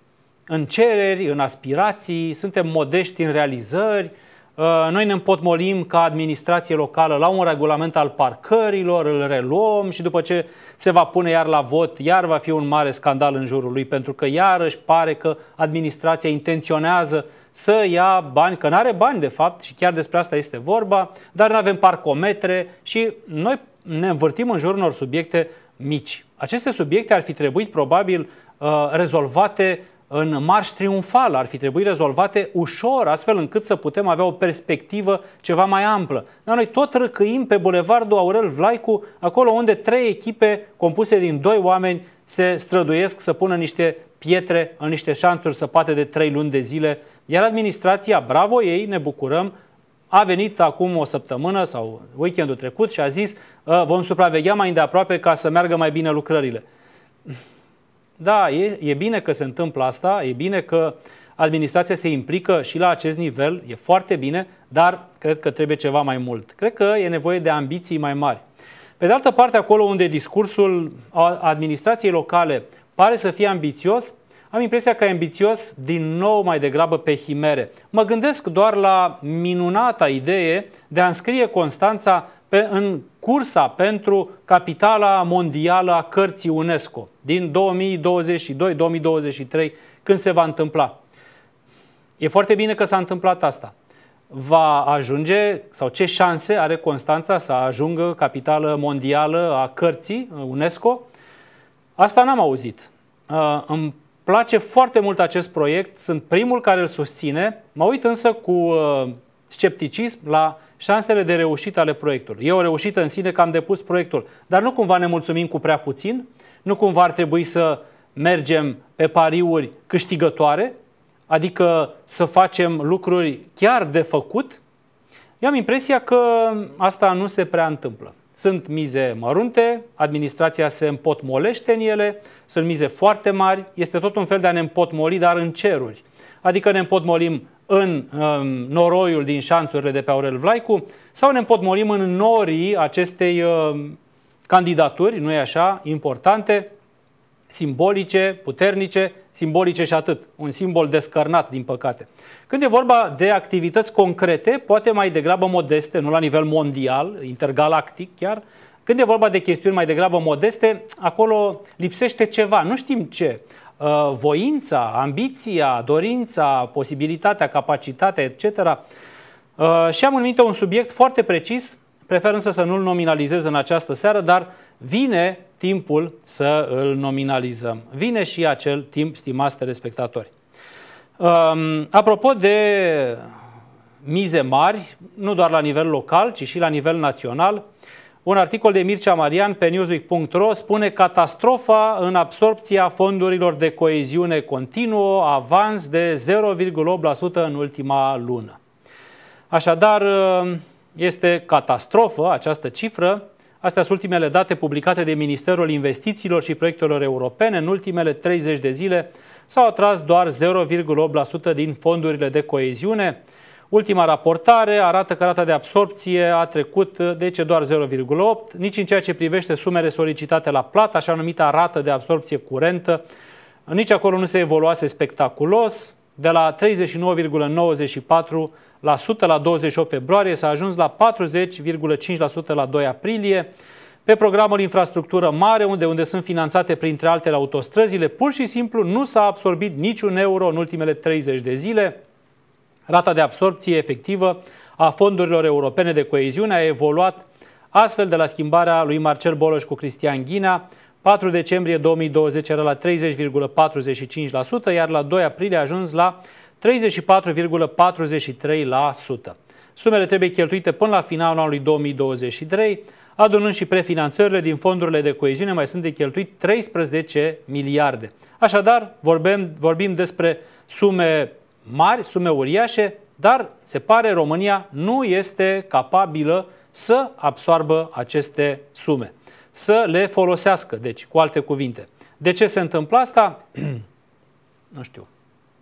în cereri, în aspirații, suntem modești în realizări, uh, noi ne împotmolim ca administrație locală la un regulament al parcărilor, îl reluăm și după ce se va pune iar la vot, iar va fi un mare scandal în jurul lui, pentru că iarăși pare că administrația intenționează să ia bani, că nu are bani de fapt și chiar despre asta este vorba, dar nu avem parcometre și noi ne învârtim în jurul unor subiecte mici. Aceste subiecte ar fi trebuit probabil uh, rezolvate în marș triunfal ar fi trebuit rezolvate ușor, astfel încât să putem avea o perspectivă ceva mai amplă. Dar noi tot răcăim pe bulevardul Aurel Vlaicu, acolo unde trei echipe compuse din doi oameni se străduiesc să pună niște pietre în niște șanturi săpate de trei luni de zile, iar administrația, bravo ei, ne bucurăm, a venit acum o săptămână sau weekendul trecut și a zis ă, vom supraveghea mai îndeaproape ca să meargă mai bine lucrările. Da, e, e bine că se întâmplă asta, e bine că administrația se implică și la acest nivel, e foarte bine, dar cred că trebuie ceva mai mult. Cred că e nevoie de ambiții mai mari. Pe de altă parte, acolo unde discursul administrației locale pare să fie ambițios, am impresia că e ambițios din nou mai degrabă pe himere. Mă gândesc doar la minunata idee de a înscrie Constanța pe, în cursa pentru capitala mondială a cărții UNESCO din 2022-2023, când se va întâmpla. E foarte bine că s-a întâmplat asta. Va ajunge, sau ce șanse are Constanța să ajungă capitală mondială a cărții UNESCO? Asta n-am auzit. Uh, îmi place foarte mult acest proiect, sunt primul care îl susține, mă uit însă cu uh, scepticism la șansele de reușită ale proiectului. E o reușită în sine că am depus proiectul, dar nu cumva ne mulțumim cu prea puțin, nu cumva ar trebui să mergem pe pariuri câștigătoare, adică să facem lucruri chiar de făcut. Eu am impresia că asta nu se prea întâmplă. Sunt mize mărunte, administrația se împotmolește în ele, sunt mize foarte mari, este tot un fel de a ne împotmoli, dar în ceruri. Adică ne împotmolim în um, noroiul din șanțurile de pe Aurel Vlaicu sau ne împotmolim în norii acestei um, candidaturi, nu e așa, importante, simbolice, puternice, simbolice și atât. Un simbol descărnat, din păcate. Când e vorba de activități concrete, poate mai degrabă modeste, nu la nivel mondial, intergalactic chiar, când e vorba de chestiuni mai degrabă modeste, acolo lipsește ceva, nu știm ce. Uh, voința, ambiția, dorința, posibilitatea, capacitatea, etc. Uh, și am numit un subiect foarte precis, prefer însă să nu-l nominalizez în această seară, dar vine timpul să îl nominalizăm. Vine și acel timp, stimați telespectatori. Um, apropo de mize mari, nu doar la nivel local, ci și la nivel național, un articol de Mircea Marian pe newsweek.ro spune catastrofa în absorpția fondurilor de coeziune continuă, avans de 0,8% în ultima lună. Așadar, este catastrofă această cifră. Astea sunt ultimele date publicate de Ministerul Investițiilor și Proiectelor Europene. În ultimele 30 de zile s-au atras doar 0,8% din fondurile de coeziune. Ultima raportare arată că rata de absorpție a trecut, de ce doar 0,8, nici în ceea ce privește sumele solicitate la plată, așa numită rată de absorpție curentă, nici acolo nu se evoluase spectaculos, de la 39,94% la 28 februarie s-a ajuns la 40,5% la 2 aprilie. Pe programul infrastructură mare, unde, unde sunt finanțate printre altele autostrăzile, pur și simplu nu s-a absorbit niciun euro în ultimele 30 de zile. Rata de absorpție efectivă a fondurilor europene de coeziune a evoluat astfel de la schimbarea lui Marcel Boloș cu Cristian Ghina, 4 decembrie 2020 era la 30,45%, iar la 2 aprilie a ajuns la 34,43%. Sumele trebuie cheltuite până la finalul anului 2023, adunând și prefinanțările din fondurile de coeziune, mai sunt de cheltuit 13 miliarde. Așadar, vorbim, vorbim despre sume mari, sume uriașe, dar se pare România nu este capabilă să absoarbă aceste sume, să le folosească, deci, cu alte cuvinte. De ce se întâmplă asta? nu știu.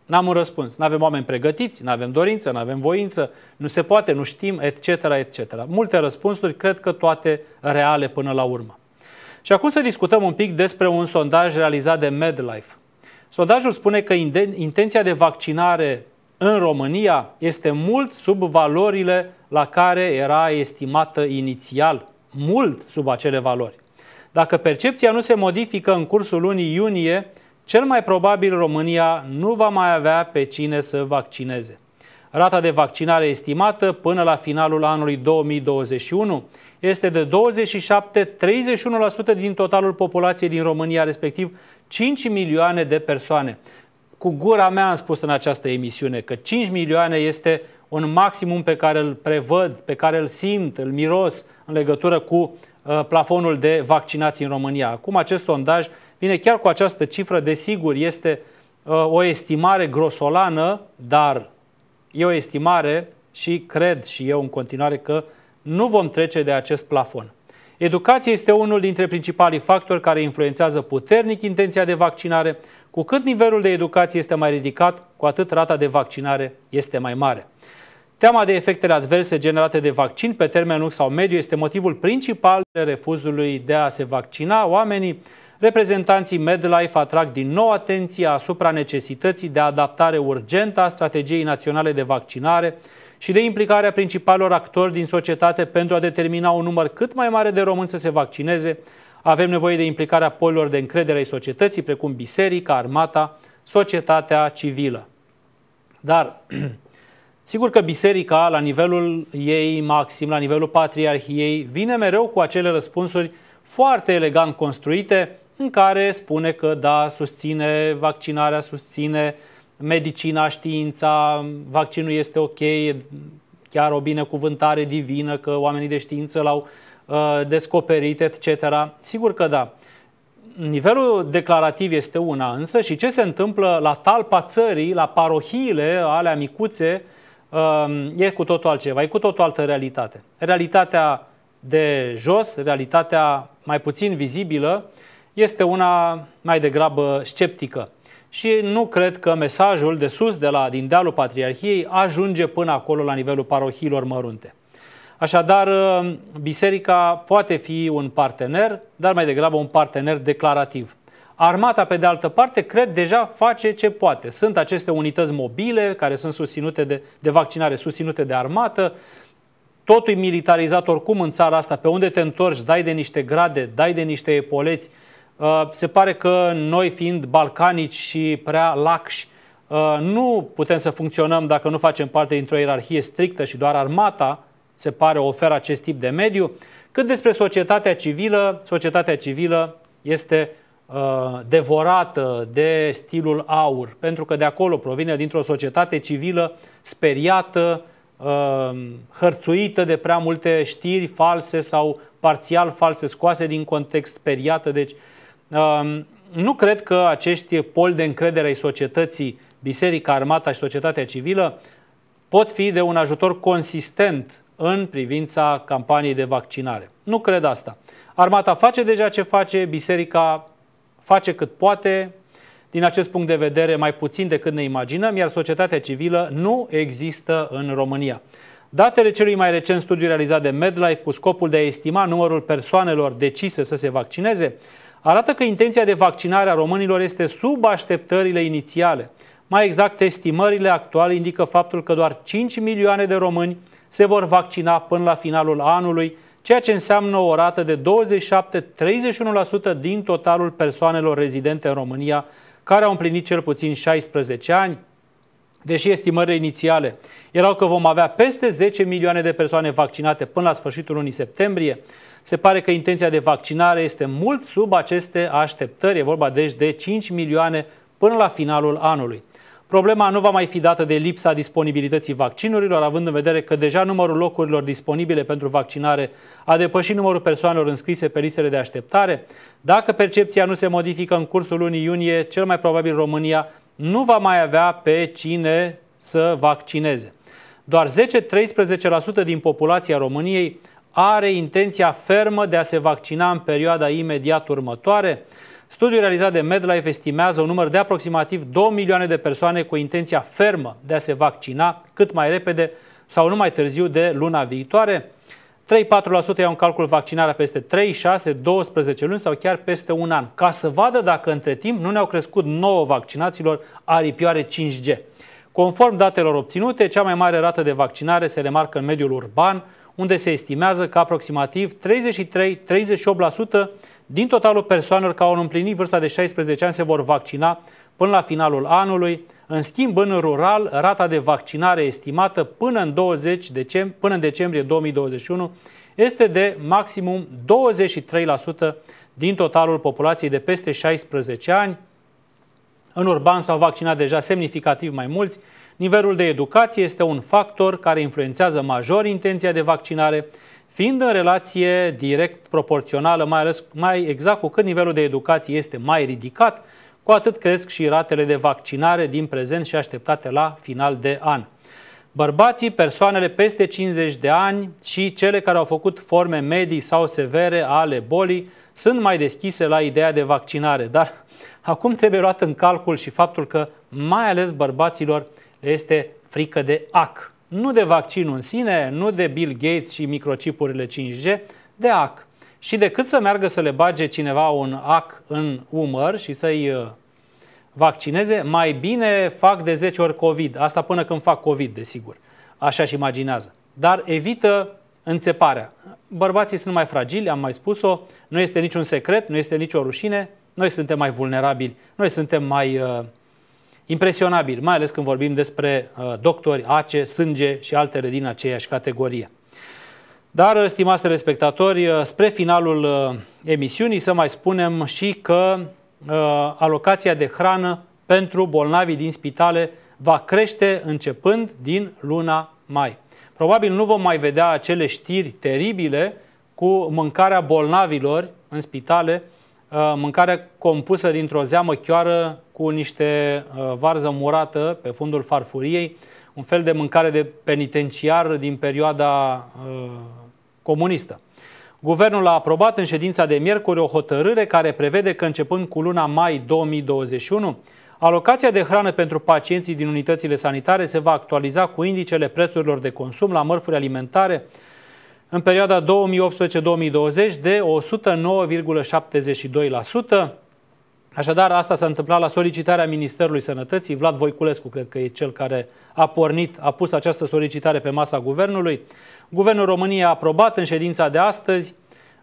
N-am un răspuns. Nu avem oameni pregătiți, nu avem dorință, nu avem voință, nu se poate, nu știm, etc., etc. Multe răspunsuri, cred că toate reale până la urmă. Și acum să discutăm un pic despre un sondaj realizat de MedLife, Sondajul spune că intenția de vaccinare în România este mult sub valorile la care era estimată inițial, mult sub acele valori. Dacă percepția nu se modifică în cursul lunii iunie, cel mai probabil România nu va mai avea pe cine să vaccineze. Rata de vaccinare estimată până la finalul anului 2021 este de 27-31% din totalul populației din România, respectiv 5 milioane de persoane. Cu gura mea am spus în această emisiune că 5 milioane este un maximum pe care îl prevăd, pe care îl simt, îl miros în legătură cu uh, plafonul de vaccinați în România. Acum acest sondaj vine chiar cu această cifră, desigur, este uh, o estimare grosolană, dar E o estimare și cred și eu în continuare că nu vom trece de acest plafon. Educația este unul dintre principalii factori care influențează puternic intenția de vaccinare. Cu cât nivelul de educație este mai ridicat, cu atât rata de vaccinare este mai mare. Teama de efectele adverse generate de vaccin pe termen lung sau mediu este motivul principal de refuzului de a se vaccina. Oamenii reprezentanții MedLife atrag din nou atenția asupra necesității de adaptare urgentă a strategiei naționale de vaccinare și de implicarea principalilor actori din societate pentru a determina un număr cât mai mare de români să se vaccineze. Avem nevoie de implicarea polilor de încredere ai societății, precum biserica, armata, societatea civilă. Dar, sigur că biserica, la nivelul ei maxim, la nivelul patriarhiei, vine mereu cu acele răspunsuri foarte elegant construite, în care spune că da, susține vaccinarea, susține medicina, știința, vaccinul este ok, chiar o binecuvântare divină că oamenii de știință l-au uh, descoperit, etc. Sigur că da. Nivelul declarativ este una, însă și ce se întâmplă la talpa țării, la parohiile alea micuțe, um, e cu totul altceva, e cu totul altă realitate. Realitatea de jos, realitatea mai puțin vizibilă, este una mai degrabă sceptică. Și nu cred că mesajul de sus, de la, din dealul Patriarhiei, ajunge până acolo la nivelul parohiilor mărunte. Așadar, ă, biserica poate fi un partener, dar mai degrabă un partener declarativ. Armata, pe de altă parte, cred deja face ce poate. Sunt aceste unități mobile care sunt susținute de, de vaccinare, susținute de armată. Totul e militarizat oricum în țara asta. Pe unde te întorci, dai de niște grade, dai de niște epoleți, Uh, se pare că noi fiind balcanici și prea laxi, uh, nu putem să funcționăm dacă nu facem parte dintr-o ierarhie strictă și doar armata se pare oferă acest tip de mediu. Cât despre societatea civilă, societatea civilă este uh, devorată de stilul aur, pentru că de acolo provine dintr-o societate civilă speriată, hărțuită de prea multe știri false sau parțial false, scoase din context, speriată, deci nu cred că acești poli de încredere ai societății, biserica, armata și societatea civilă, pot fi de un ajutor consistent în privința campaniei de vaccinare. Nu cred asta. Armata face deja ce face, biserica face cât poate, din acest punct de vedere mai puțin decât ne imaginăm, iar societatea civilă nu există în România. Datele celui mai recent studiu realizat de MedLife cu scopul de a estima numărul persoanelor decise să se vaccineze arată că intenția de vaccinare a românilor este sub așteptările inițiale. Mai exact, estimările actuale indică faptul că doar 5 milioane de români se vor vaccina până la finalul anului, ceea ce înseamnă o rată de 27-31% din totalul persoanelor rezidente în România care au împlinit cel puțin 16 ani, deși estimările inițiale erau că vom avea peste 10 milioane de persoane vaccinate până la sfârșitul lunii septembrie, se pare că intenția de vaccinare este mult sub aceste așteptări. E vorba deci de 5 milioane până la finalul anului. Problema nu va mai fi dată de lipsa disponibilității vaccinurilor, având în vedere că deja numărul locurilor disponibile pentru vaccinare a depășit numărul persoanelor înscrise pe listele de așteptare. Dacă percepția nu se modifică în cursul lunii iunie, cel mai probabil România nu va mai avea pe cine să vaccineze. Doar 10-13% din populația României are intenția fermă de a se vaccina în perioada imediat următoare? Studiul realizat de MedLife estimează un număr de aproximativ 2 milioane de persoane cu intenția fermă de a se vaccina cât mai repede sau nu mai târziu de luna viitoare. 3-4% iau în calcul vaccinarea peste 3, 6, 12 luni sau chiar peste un an, ca să vadă dacă între timp nu ne-au crescut nouă vaccinaților aripioare 5G. Conform datelor obținute, cea mai mare rată de vaccinare se remarcă în mediul urban, unde se estimează că aproximativ 33-38% din totalul persoanelor care au împlinit vârsta de 16 ani se vor vaccina până la finalul anului. În schimb, în rural, rata de vaccinare estimată până în, 20 decem- până în decembrie 2021 este de maximum 23% din totalul populației de peste 16 ani. În urban s-au vaccinat deja semnificativ mai mulți, Nivelul de educație este un factor care influențează major intenția de vaccinare, fiind în relație direct proporțională, mai, ales, mai exact cu cât nivelul de educație este mai ridicat, cu atât cresc și ratele de vaccinare din prezent și așteptate la final de an. Bărbații, persoanele peste 50 de ani și cele care au făcut forme medii sau severe ale bolii sunt mai deschise la ideea de vaccinare, dar acum trebuie luat în calcul și faptul că mai ales bărbaților este frică de AC. Nu de vaccinul în sine, nu de Bill Gates și microchipurile 5G, de AC. Și decât să meargă să le bage cineva un ac în umăr și să-i uh, vaccineze, mai bine fac de 10 ori COVID. Asta până când fac COVID, desigur. Așa și imaginează. Dar evită înțeparea. Bărbații sunt mai fragili, am mai spus-o, nu este niciun secret, nu este nicio rușine, noi suntem mai vulnerabili, noi suntem mai uh, impresionabil, mai ales când vorbim despre uh, doctori, ace, sânge și altele din aceeași categorie. Dar, uh, stimați respectatori, uh, spre finalul emisiunii să mai spunem și că alocația de hrană pentru bolnavii din spitale va crește începând din luna mai. Probabil nu vom mai vedea acele știri teribile cu mâncarea bolnavilor în spitale, Uh, mâncare compusă dintr-o zeamă chioară cu niște uh, varză murată pe fundul farfuriei, un fel de mâncare de penitenciar din perioada uh, comunistă. Guvernul a aprobat în ședința de miercuri o hotărâre care prevede că începând cu luna mai 2021, alocația de hrană pentru pacienții din unitățile sanitare se va actualiza cu indicele prețurilor de consum la mărfuri alimentare, în perioada 2018-2020 de 109,72%. Așadar, asta s-a întâmplat la solicitarea Ministerului Sănătății. Vlad Voiculescu, cred că e cel care a pornit, a pus această solicitare pe masa Guvernului. Guvernul României a aprobat în ședința de astăzi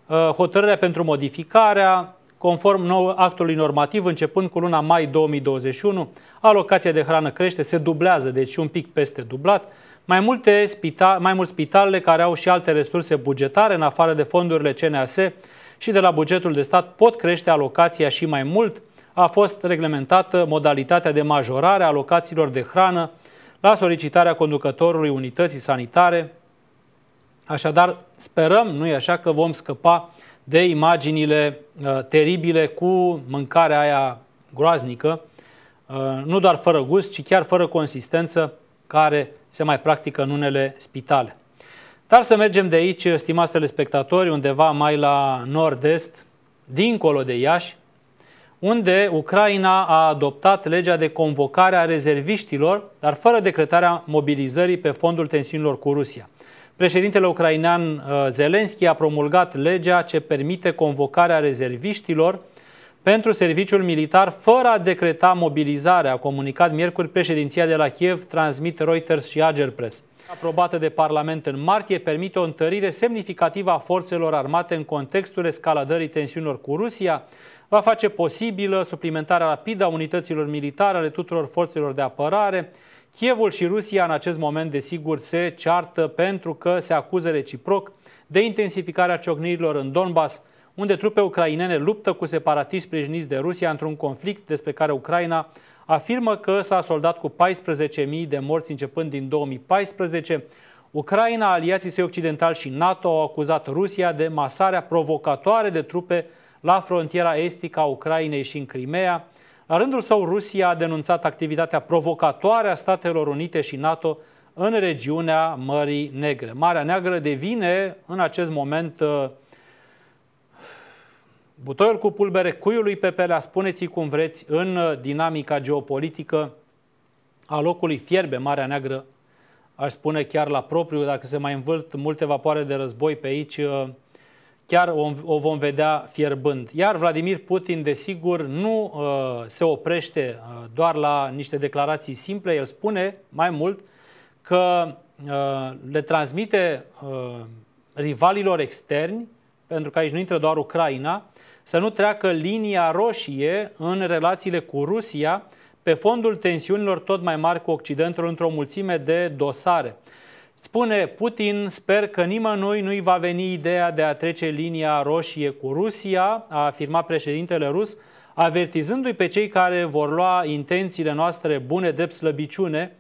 uh, hotărârea pentru modificarea, conform nou actului normativ, începând cu luna mai 2021, alocația de hrană crește, se dublează, deci un pic peste dublat, mai multe spita- mai mulți spitale care au și alte resurse bugetare în afară de fondurile CNAS și de la bugetul de stat pot crește alocația și mai mult. A fost reglementată modalitatea de majorare a alocațiilor de hrană la solicitarea conducătorului unității sanitare. Așadar, sperăm, nu-i așa, că vom scăpa de imaginile uh, teribile cu mâncarea aia groaznică, uh, nu doar fără gust, ci chiar fără consistență, care se mai practică în unele spitale. Dar să mergem de aici, stimați telespectatori, undeva mai la nord-est, dincolo de Iași, unde Ucraina a adoptat legea de convocare a rezerviștilor, dar fără decretarea mobilizării pe fondul tensiunilor cu Rusia. Președintele ucrainean uh, Zelenski a promulgat legea ce permite convocarea rezerviștilor pentru serviciul militar fără a decreta mobilizarea, a comunicat miercuri președinția de la Kiev, transmit Reuters și Ager Press. Aprobată de Parlament în martie, permite o întărire semnificativă a forțelor armate în contextul escaladării tensiunilor cu Rusia, va face posibilă suplimentarea rapidă a unităților militare ale tuturor forțelor de apărare. Chievul și Rusia în acest moment, desigur, se ceartă pentru că se acuză reciproc de intensificarea ciocnirilor în Donbass, unde trupe ucrainene luptă cu separatiști sprijiniți de Rusia într-un conflict despre care Ucraina afirmă că s-a soldat cu 14.000 de morți începând din 2014. Ucraina, aliații săi occidentali și NATO au acuzat Rusia de masarea provocatoare de trupe la frontiera estică a Ucrainei și în Crimea. La rândul său, Rusia a denunțat activitatea provocatoare a Statelor Unite și NATO în regiunea Mării Negre. Marea Neagră devine în acest moment uh, Butoiul cu pulbere cuiului pe spuneți-i cum vreți, în uh, dinamica geopolitică a locului fierbe Marea Neagră, aș spune chiar la propriu, dacă se mai învârt multe vapoare de război pe aici, uh, chiar o, o vom vedea fierbând. Iar Vladimir Putin, desigur, nu uh, se oprește uh, doar la niște declarații simple, el spune mai mult că uh, le transmite uh, rivalilor externi, pentru că aici nu intră doar Ucraina, să nu treacă linia roșie în relațiile cu Rusia pe fondul tensiunilor tot mai mari cu Occidentul într-o mulțime de dosare. Spune Putin, sper că nimănui nu-i va veni ideea de a trece linia roșie cu Rusia, a afirmat președintele rus, avertizându-i pe cei care vor lua intențiile noastre bune drept slăbiciune,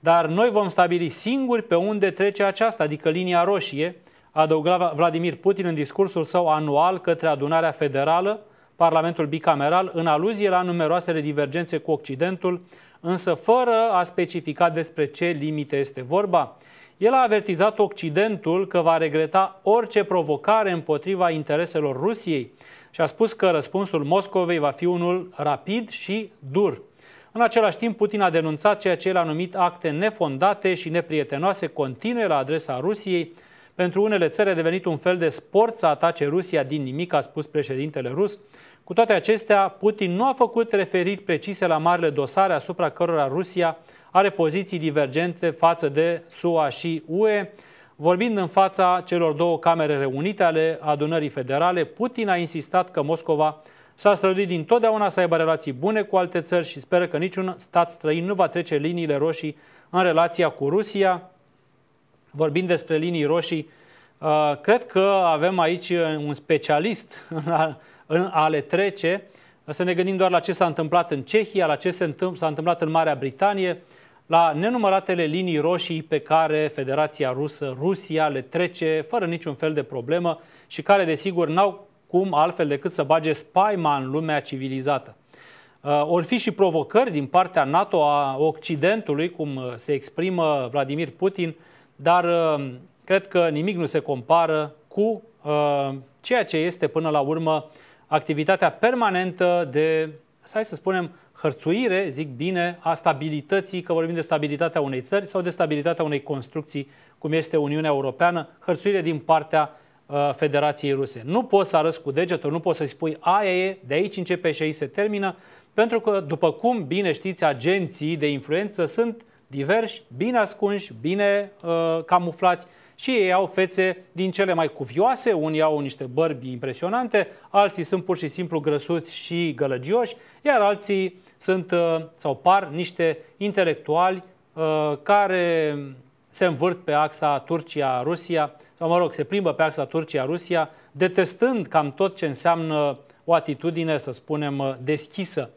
dar noi vom stabili singuri pe unde trece aceasta, adică linia roșie, a adăugat Vladimir Putin în discursul său anual către adunarea federală, Parlamentul bicameral, în aluzie la numeroasele divergențe cu Occidentul, însă fără a specifica despre ce limite este vorba. El a avertizat Occidentul că va regreta orice provocare împotriva intereselor Rusiei și a spus că răspunsul Moscovei va fi unul rapid și dur. În același timp, Putin a denunțat ceea ce el a numit acte nefondate și neprietenoase continue la adresa Rusiei, pentru unele țări a devenit un fel de sport să atace Rusia din nimic, a spus președintele rus. Cu toate acestea, Putin nu a făcut referiri precise la marile dosare asupra cărora Rusia are poziții divergente față de SUA și UE. Vorbind în fața celor două camere reunite ale adunării federale, Putin a insistat că Moscova S-a străduit dintotdeauna să aibă relații bune cu alte țări și speră că niciun stat străin nu va trece liniile roșii în relația cu Rusia vorbind despre linii roșii, uh, cred că avem aici uh, un specialist în a, în a le trece. Să ne gândim doar la ce s-a întâmplat în Cehia, la ce s-a întâmplat în Marea Britanie, la nenumăratele linii roșii pe care Federația Rusă, Rusia, le trece fără niciun fel de problemă și care, desigur, n-au cum altfel decât să bage spaima în lumea civilizată. Uh, or fi și provocări din partea NATO a Occidentului, cum se exprimă Vladimir Putin, dar uh, cred că nimic nu se compară cu uh, ceea ce este până la urmă activitatea permanentă de, hai să spunem, hărțuire, zic bine, a stabilității, că vorbim de stabilitatea unei țări sau de stabilitatea unei construcții, cum este Uniunea Europeană, hărțuire din partea uh, Federației Ruse. Nu poți să arăți cu degetul, nu poți să-i spui aia e, de aici începe și aici se termină, pentru că, după cum bine știți, agenții de influență sunt diversi, bine ascunși, bine uh, camuflați și ei au fețe din cele mai cuvioase, unii au niște bărbi impresionante, alții sunt pur și simplu grăsuți și gălăgioși, iar alții sunt uh, sau par niște intelectuali uh, care se învârt pe axa Turcia-Rusia, sau mă rog, se plimbă pe axa Turcia-Rusia, detestând cam tot ce înseamnă o atitudine, să spunem, deschisă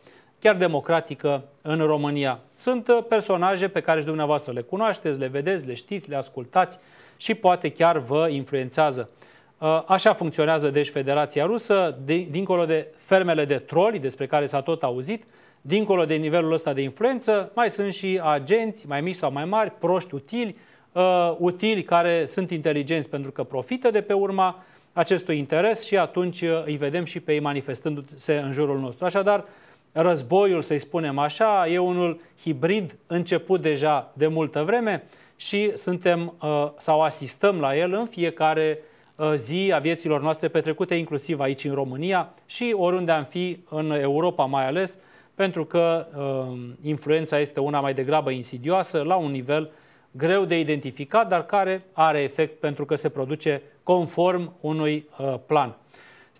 chiar democratică în România. Sunt uh, personaje pe care și dumneavoastră le cunoașteți, le vedeți, le știți, le ascultați și poate chiar vă influențează. Uh, așa funcționează deci Federația Rusă, dincolo de fermele de troli despre care s-a tot auzit, dincolo de nivelul ăsta de influență, mai sunt și agenți, mai mici sau mai mari, proști utili, uh, utili care sunt inteligenți pentru că profită de pe urma acestui interes și atunci îi vedem și pe ei manifestându-se în jurul nostru. Așadar, războiul, să-i spunem așa, e unul hibrid început deja de multă vreme și suntem uh, sau asistăm la el în fiecare uh, zi a vieților noastre petrecute, inclusiv aici în România și oriunde am fi în Europa mai ales, pentru că uh, influența este una mai degrabă insidioasă, la un nivel greu de identificat, dar care are efect pentru că se produce conform unui plan.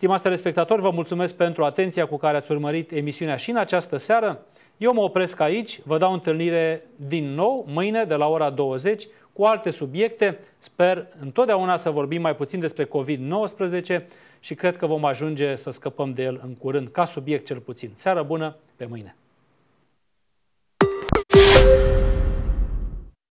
Stimați telespectatori, vă mulțumesc pentru atenția cu care ați urmărit emisiunea și în această seară. Eu mă opresc aici, vă dau întâlnire din nou mâine de la ora 20 cu alte subiecte. Sper întotdeauna să vorbim mai puțin despre COVID-19 și cred că vom ajunge să scăpăm de el în curând, ca subiect cel puțin. Seară bună, pe mâine!